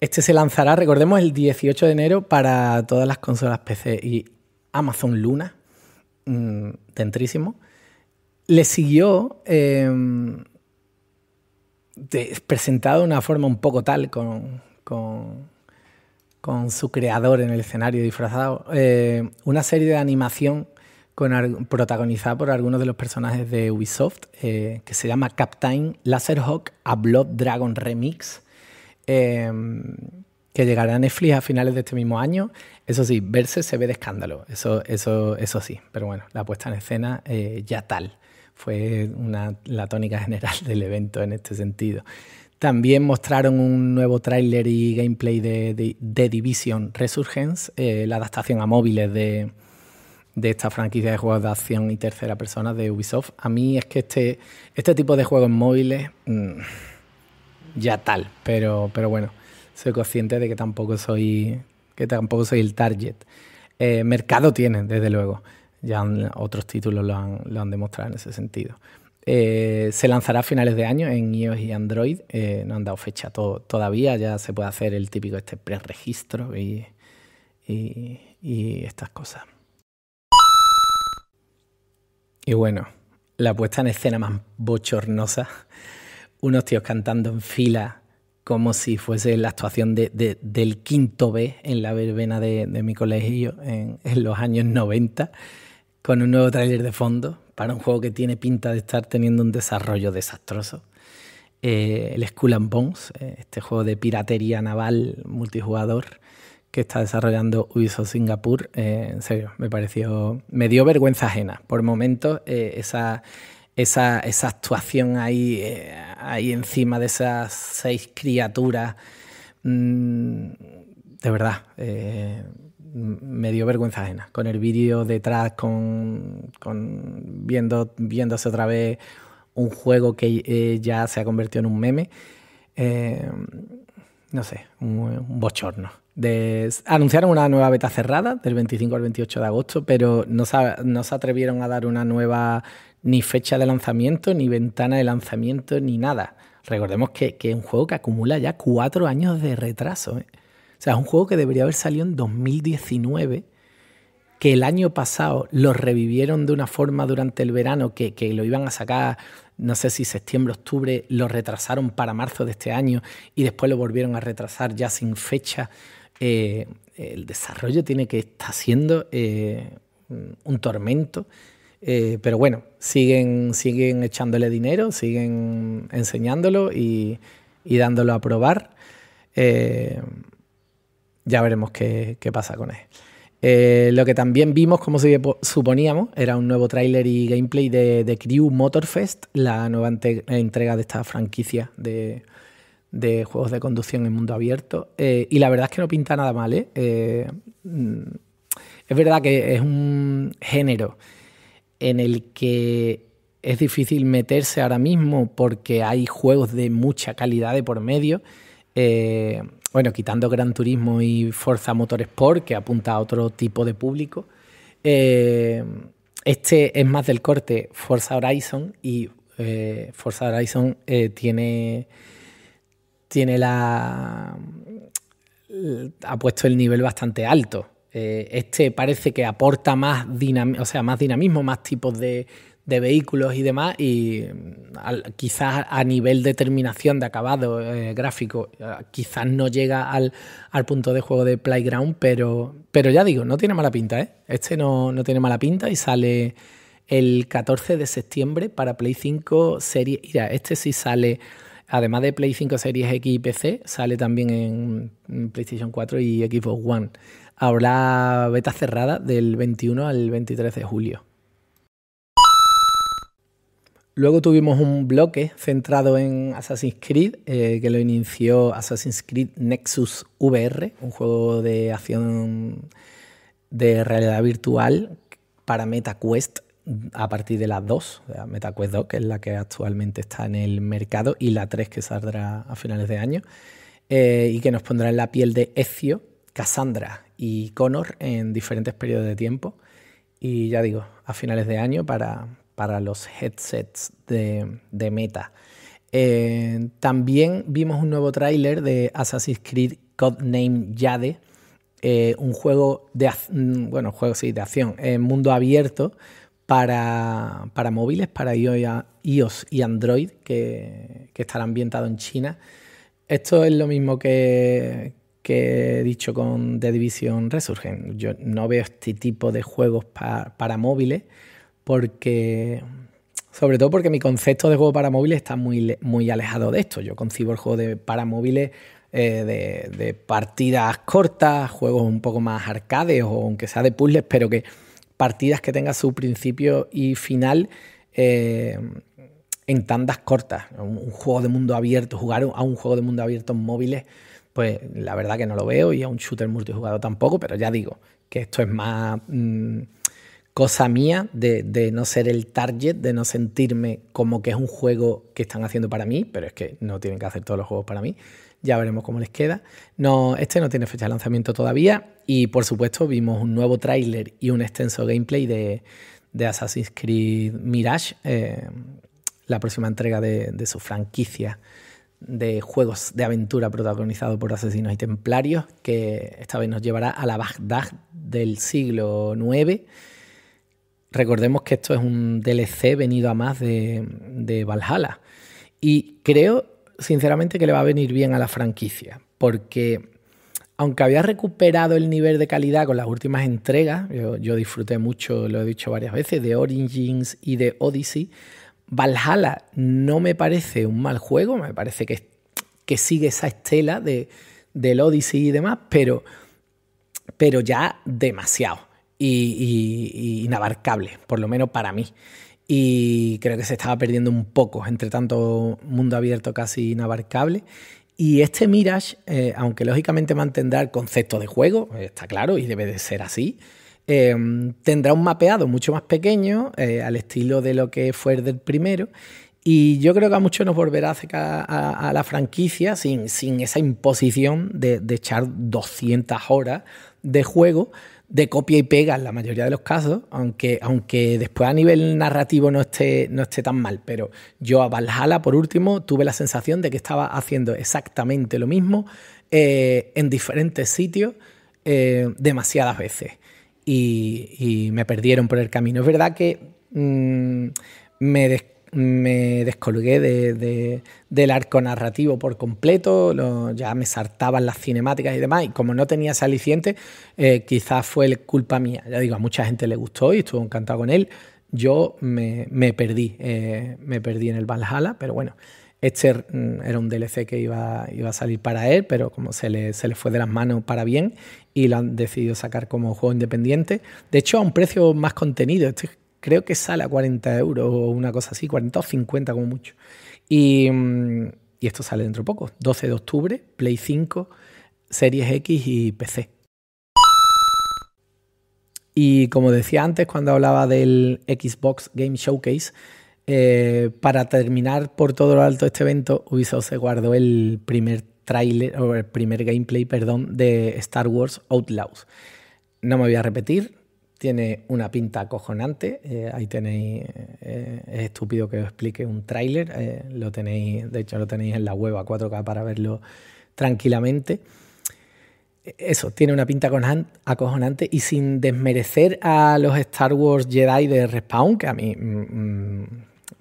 Este se lanzará, recordemos, el 18 de enero para todas las consolas PC y Amazon Luna, dentrísimo. Mm, Le siguió em, presentado de una forma un poco tal, con, con, su creador en el escenario disfrazado, eh, una serie de animación protagonizada por algunos de los personajes de Ubisoft, eh, que se llama Captain Laserhawk a Blood Dragon Remix, em, que llegará a Netflix a finales de este mismo año. Eso sí, verse se ve de escándalo, eso, eso, eso sí, pero bueno, la puesta en escena eh, ya tal. Fue una, la tónica (laughs) general del evento en este sentido. También mostraron un nuevo tráiler y gameplay de, de, Division Resurgence, eh, la adaptación a móviles de, de esta franquicia de juegos de acción y tercera persona de Ubisoft. A mí es que este, este tipo de juegos móviles mm, ya tal, pero, pero bueno, soy consciente de que tampoco soy, que tampoco soy el target. Eh, mercado tiene, desde luego. Ya otros títulos lo han, demostrado en ese sentido. Eh, se lanzará a finales de año en iOS y Android. Eh, no han dado fecha todavía. Ya se puede hacer el típico este preregistro y estas cosas. Y bueno, la puesta en escena más bochornosa, (laughs) unos tíos cantando en fila como si fuese la actuación del quinto B en la verbena de, mi colegio en, los años 90, con un nuevo tráiler de fondo para un juego que tiene pinta de estar teniendo un desarrollo desastroso. Eh, el Skull and Bones, eh, este juego de piratería naval multijugador, que está desarrollando Ubisoft Singapur, eh, en serio, me pareció, me dio vergüenza ajena. Por momentos, eh, esa, esa, actuación ahí, eh, ahí encima de esas seis criaturas, mm, de verdad, me dio vergüenza ajena. Con el vídeo detrás, con, viendo, viéndose otra vez un juego que ya se ha convertido en un meme. no sé, un bochorno anunciaron una nueva beta cerrada del 25 al 28 de agosto, pero no se, atrevieron a dar una nueva ni fecha de lanzamiento, ni ventana de lanzamiento, ni nada. Recordemos que, es un juego que acumula ya cuatro años de retraso. ¿eh? O sea, es un juego que debería haber salido en 2019, que el año pasado lo revivieron de una forma durante el verano, que, que lo iban a sacar, no sé si septiembre, octubre, lo retrasaron para marzo de este año y después lo volvieron a retrasar ya sin fecha. Eh, el desarrollo tiene que estar siendo eh, un tormento. Eh, pero bueno, siguen, siguen echándole dinero, siguen enseñándolo y, dándolo a probar. ya veremos qué, pasa con él. lo que también vimos, como suponíamos, era un nuevo tráiler y gameplay de, de Crew Motorfest, la nueva entrega de esta franquicia de, de juegos de conducción en mundo abierto. Eh, y la verdad es que no pinta nada mal. ¿eh? Eh, mm, es verdad que es un género en el que es difícil meterse ahora mismo porque hay juegos de mucha calidad de por medio. bueno, quitando Gran Turismo y Forza Motorsport, que apunta a otro tipo de público. este es más del corte Forza Horizon y Forza Horizon tiene tiene la. ha puesto el nivel bastante alto. Eh, este parece que aporta más, dinam o sea, más dinamismo, más tipos de, de vehículos y demás, y quizás a nivel de terminación de acabado eh, gráfico, eh, quizás no llega al, al, punto de juego de Playground, pero, pero ya digo, no tiene mala pinta, Este no, no tiene mala pinta y sale el 14 de septiembre para Play 5 serie. Mira, este sí sale además de Play 5 Series X y PC, sale también en PlayStation 4 y Xbox One. Habrá beta cerrada del 21 al 23 de julio. Luego tuvimos un bloque centrado en Assassin's Creed, eh, que lo inició Assassin's Creed Nexus VR, un juego de acción de realidad virtual para MetaQuest, a partir de las 2, MetaQuest 2, que es la que actualmente está en el mercado, y la 3 que saldrá a finales de año, eh, y que nos pondrá en la piel de Ezio, Cassandra y Connor en diferentes periodos de tiempo. Y ya digo, a finales de año para, los headsets de, Meta. Eh, también vimos un nuevo tráiler de Assassin's Creed Codename Jade, eh, un juego de, mm, bueno, juego sí, de acción en mundo abierto para, para móviles, para iOS y Android, que, que, estará ambientado en China. Esto es lo mismo que, he dicho con The Division Resurgen. Yo no veo este tipo de juegos para móviles porque sobre todo porque mi concepto de juego para móviles está muy, muy alejado de esto. Yo concibo el juego de para móviles eh, de, partidas cortas, juegos un poco más arcades o aunque sea de puzzles, pero que partidas que tenga su principio y final eh, en tandas cortas. Un, juego de mundo abierto, jugar a un juego de mundo abierto en móviles, pues la verdad que no lo veo y a un shooter multijugador tampoco, pero ya digo que esto es más mm, cosa mía de, no ser el target, de no sentirme como que es un juego que están haciendo para mí, pero es que no tienen que hacer todos los juegos para mí. Ya veremos cómo les queda. No, este no tiene fecha de lanzamiento todavía. Y por supuesto vimos un nuevo tráiler y un extenso gameplay de, Assassin's Creed Mirage, eh, la próxima entrega de, su franquicia de juegos de aventura protagonizado por asesinos y templarios, que esta vez nos llevará a la Bagdad del siglo IX. Recordemos que esto es un DLC venido a más de, de Valhalla. Y creo, sinceramente, que le va a venir bien a la franquicia, porque aunque había recuperado el nivel de calidad con las últimas entregas, yo, disfruté mucho, lo he dicho varias veces, de Origins y de Odyssey, Valhalla no me parece un mal juego, me parece que, que sigue esa estela de, del Odyssey y demás, pero, pero ya demasiado y inabarcable, por lo menos para mí. Y creo que se estaba perdiendo un poco entre tanto mundo abierto casi inabarcable. Y este Mirage, eh, aunque lógicamente mantendrá el concepto de juego, eh, está claro y debe de ser así, eh, tendrá un mapeado mucho más pequeño, al estilo de lo que fue el del primero. Y yo creo que a muchos nos volverá a, a, la franquicia sin, esa imposición de, de echar 200 horas de juego, de copia y pega en la mayoría de los casos, aunque, aunque después a nivel narrativo no esté, no esté tan mal. Pero yo a Valhalla, por último, tuve la sensación de que estaba haciendo exactamente lo mismo eh, en diferentes sitios eh, demasiadas veces. Y, me perdieron por el camino. Es verdad que mm, me, me descolgué del arco narrativo por completo, ya me saltaban las cinemáticas y demás, y como no tenía ese aliciente, eh, quizás fue culpa mía. Ya digo, a mucha gente le gustó y estuvo encantado con él. Yo me, perdí, eh, me perdí en el Valhalla, pero bueno, este mm, era un DLC que iba, iba a salir para él, pero como se le, se le fue de las manos para bien y lo han decidido sacar como juego independiente. De hecho, a un precio más contenido creo que sale a 40 euros o una cosa así, 40 o 50 como mucho. Mm, y, esto sale dentro de poco, 12 de octubre, Play 5, Series X y PC. Y como decía antes cuando hablaba del Xbox Game Showcase, eh, para terminar por todo lo alto este evento, Ubisoft se guardó el primer tráiler o el primer gameplay, perdón, de Star Wars Outlaws. No me voy a repetir, tiene una pinta acojonante. Eh, ahí tenéis, eh, es estúpido que os explique un tráiler. Eh, lo tenéis, de hecho, lo tenéis en la web a 4K para verlo tranquilamente. Eso, tiene una pinta acojonante y sin desmerecer a los Star Wars Jedi de Respawn, que a mí, mm,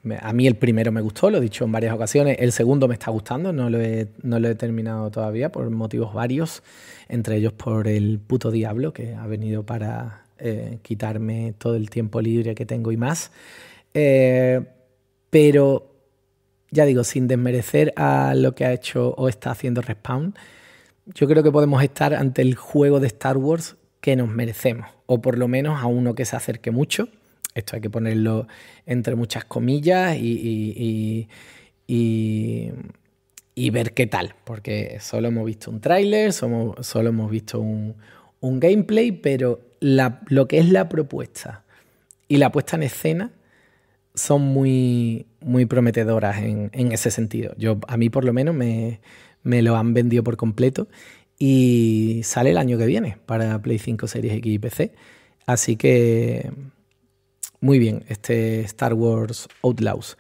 mm, a mí el primero me gustó, lo he dicho en varias ocasiones, el segundo me está gustando, no no lo he terminado todavía por motivos varios, entre ellos por el puto diablo que ha venido para, eh, quitarme todo el tiempo libre que tengo y más. Eh, pero, ya digo, sin desmerecer a lo que ha hecho o está haciendo Respawn, yo creo que podemos estar ante el juego de Star Wars que nos merecemos, o por lo menos a uno que se acerque mucho. Esto hay que ponerlo entre muchas comillas y, y, ver qué tal, porque solo hemos visto un tráiler, solo hemos visto un, gameplay, pero lo que es la propuesta y la puesta en escena son muy, prometedoras en, ese sentido. Yo, a mí por lo menos me, lo han vendido por completo y sale el año que viene para Play 5, Series X y PC. Así que muy bien este Star Wars Outlaws.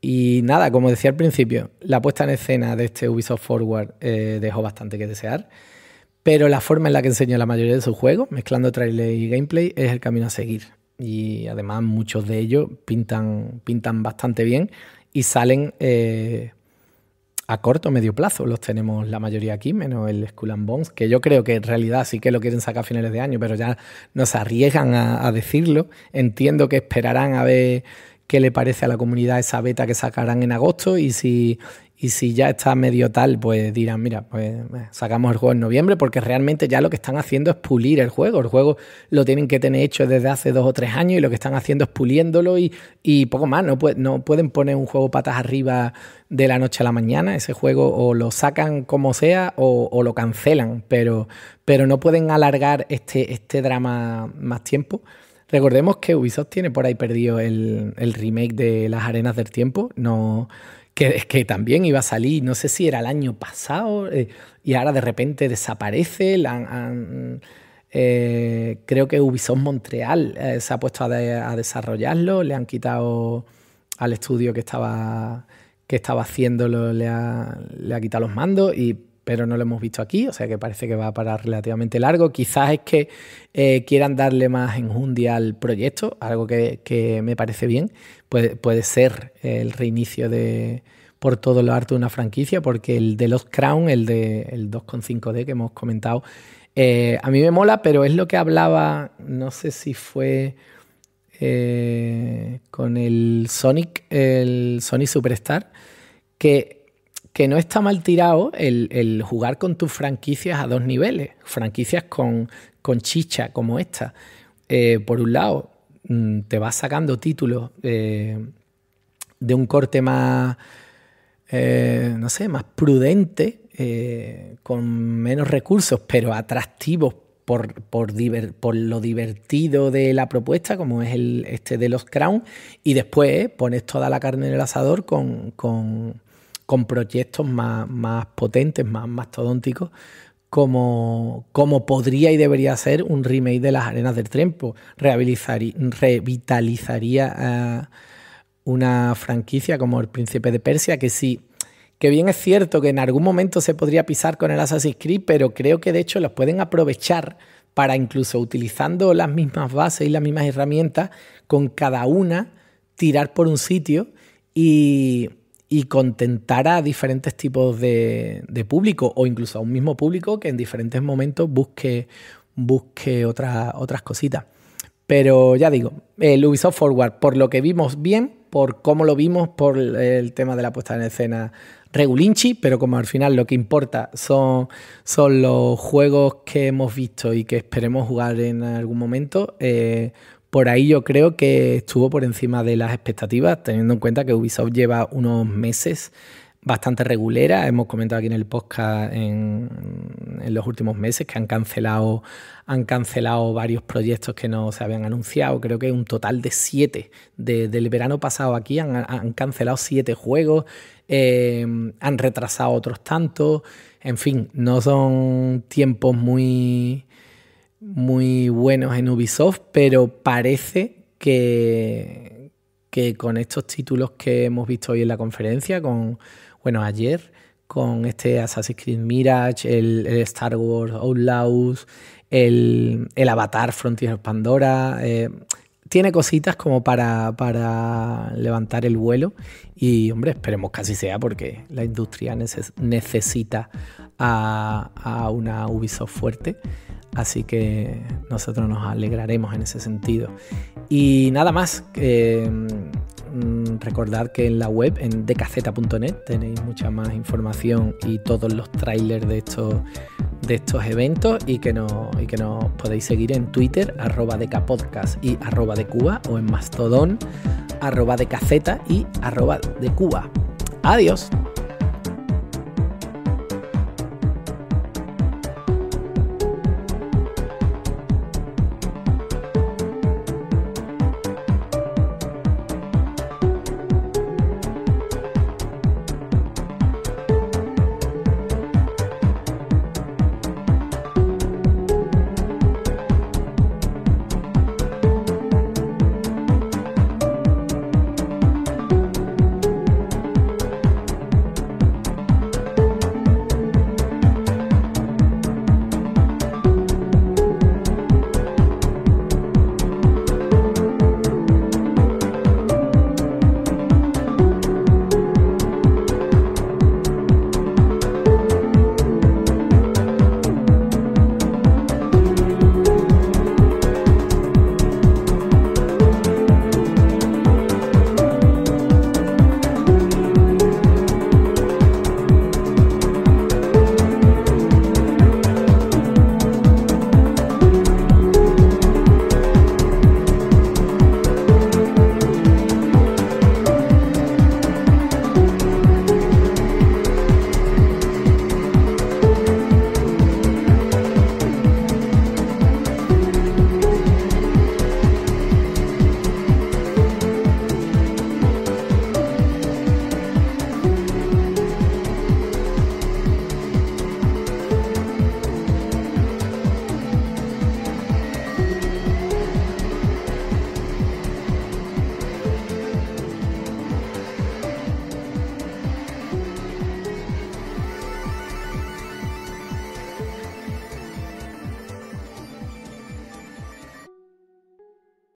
Y nada, como decía al principio, la puesta en escena de este Ubisoft Forward eh, dejó bastante que desear. Pero la forma en la que enseña la mayoría de sus juegos, mezclando trailer y gameplay, es el camino a seguir. Y además muchos de ellos pintan, pintan bastante bien y salen eh, a corto o medio plazo. Los tenemos la mayoría aquí, menos el Skull and Bones, que yo creo que en realidad sí que lo quieren sacar a finales de año, pero ya no se arriesgan a decirlo. Entiendo que esperarán a ver qué le parece a la comunidad esa beta que sacarán en agosto y si, y si ya está medio tal, pues dirán, mira, pues eh, sacamos el juego en noviembre, porque realmente ya lo que están haciendo es pulir el juego. El juego lo tienen que tener hecho desde hace dos o tres años y lo que están haciendo es puliéndolo y, poco más. No, no pueden poner un juego patas arriba de la noche a la mañana. Ese juego o lo sacan como sea o, lo cancelan, pero, pero no pueden alargar este, este drama más tiempo. Recordemos que Ubisoft tiene por ahí perdido el, el remake de Las Arenas del Tiempo. No que, que, también iba a salir, no sé si era el año pasado, eh, y ahora de repente desaparece. Eh, creo que Ubisoft Montreal eh, se ha puesto a, desarrollarlo, le han quitado al estudio que estaba, que estaba haciéndolo, le ha, le ha quitado los mandos, pero no lo hemos visto aquí, o sea que parece que va a parar relativamente largo. Quizás es que quieran darle más enjundia al proyecto, algo que, que me parece bien, puede, ser el reinicio de, por todo lo harto de una franquicia, porque el de los Crown, el de el 2.5D que hemos comentado, eh, a mí me mola, pero es lo que hablaba, no sé si fue eh, con el Sonic, el Sonic Superstar, que, que no está mal tirado el, jugar con tus franquicias a dos niveles, franquicias con, chicha como esta. Eh, por un lado, Mm, te vas sacando títulos eh, de un corte más, eh, no sé, más prudente, eh, con menos recursos, pero atractivos por, por, lo divertido de la propuesta, como es el, este de los Crown, y después pones toda la carne en el asador con, proyectos más, potentes, más mastodónticos como, podría y debería ser un remake de Las Arenas del Tiempo. Pues, revitalizaría eh, una franquicia como El Príncipe de Persia, que sí, que bien es cierto que en algún momento se podría pisar con el Assassin's Creed, pero creo que de hecho los pueden aprovechar para incluso utilizando las mismas bases y las mismas herramientas, con cada una tirar por un sitio y y contentar a diferentes tipos de, público o incluso a un mismo público que en diferentes momentos busque, busque otra, otras cositas. Pero ya digo, el Ubisoft Forward, por lo que vimos bien, por cómo lo vimos, por el tema de la puesta en escena regulinchi, pero como al final lo que importa son, son los juegos que hemos visto y que esperemos jugar en algún momento, eh, por ahí yo creo que estuvo por encima de las expectativas, teniendo en cuenta que Ubisoft lleva unos meses bastante regulera. Hemos comentado aquí en el podcast en, los últimos meses que han cancelado, han cancelado varios proyectos que no se habían anunciado. Creo que un total de siete. del verano pasado aquí han, cancelado siete juegos, eh, han retrasado otros tantos. En fin, no son tiempos muy muy buenos en Ubisoft, pero parece que, que con estos títulos que hemos visto hoy en la conferencia, con, bueno, ayer, con este Assassin's Creed Mirage, el, Star Wars Outlaws, el, el Avatar Frontier Pandora, eh, tiene cositas como para, levantar el vuelo y, hombre, esperemos que así sea porque la industria necesita a, a una Ubisoft fuerte. Así que nosotros nos alegraremos en ese sentido. Y nada más, mm, recordad que en la web, en decaceta.net, tenéis mucha más información y todos los trailers de estos, de estos eventos y que, no, que nos podéis seguir en Twitter, arroba decapodcast y arroba de Cuba o en mastodon, arroba decaceta y arroba de Cuba. Adiós.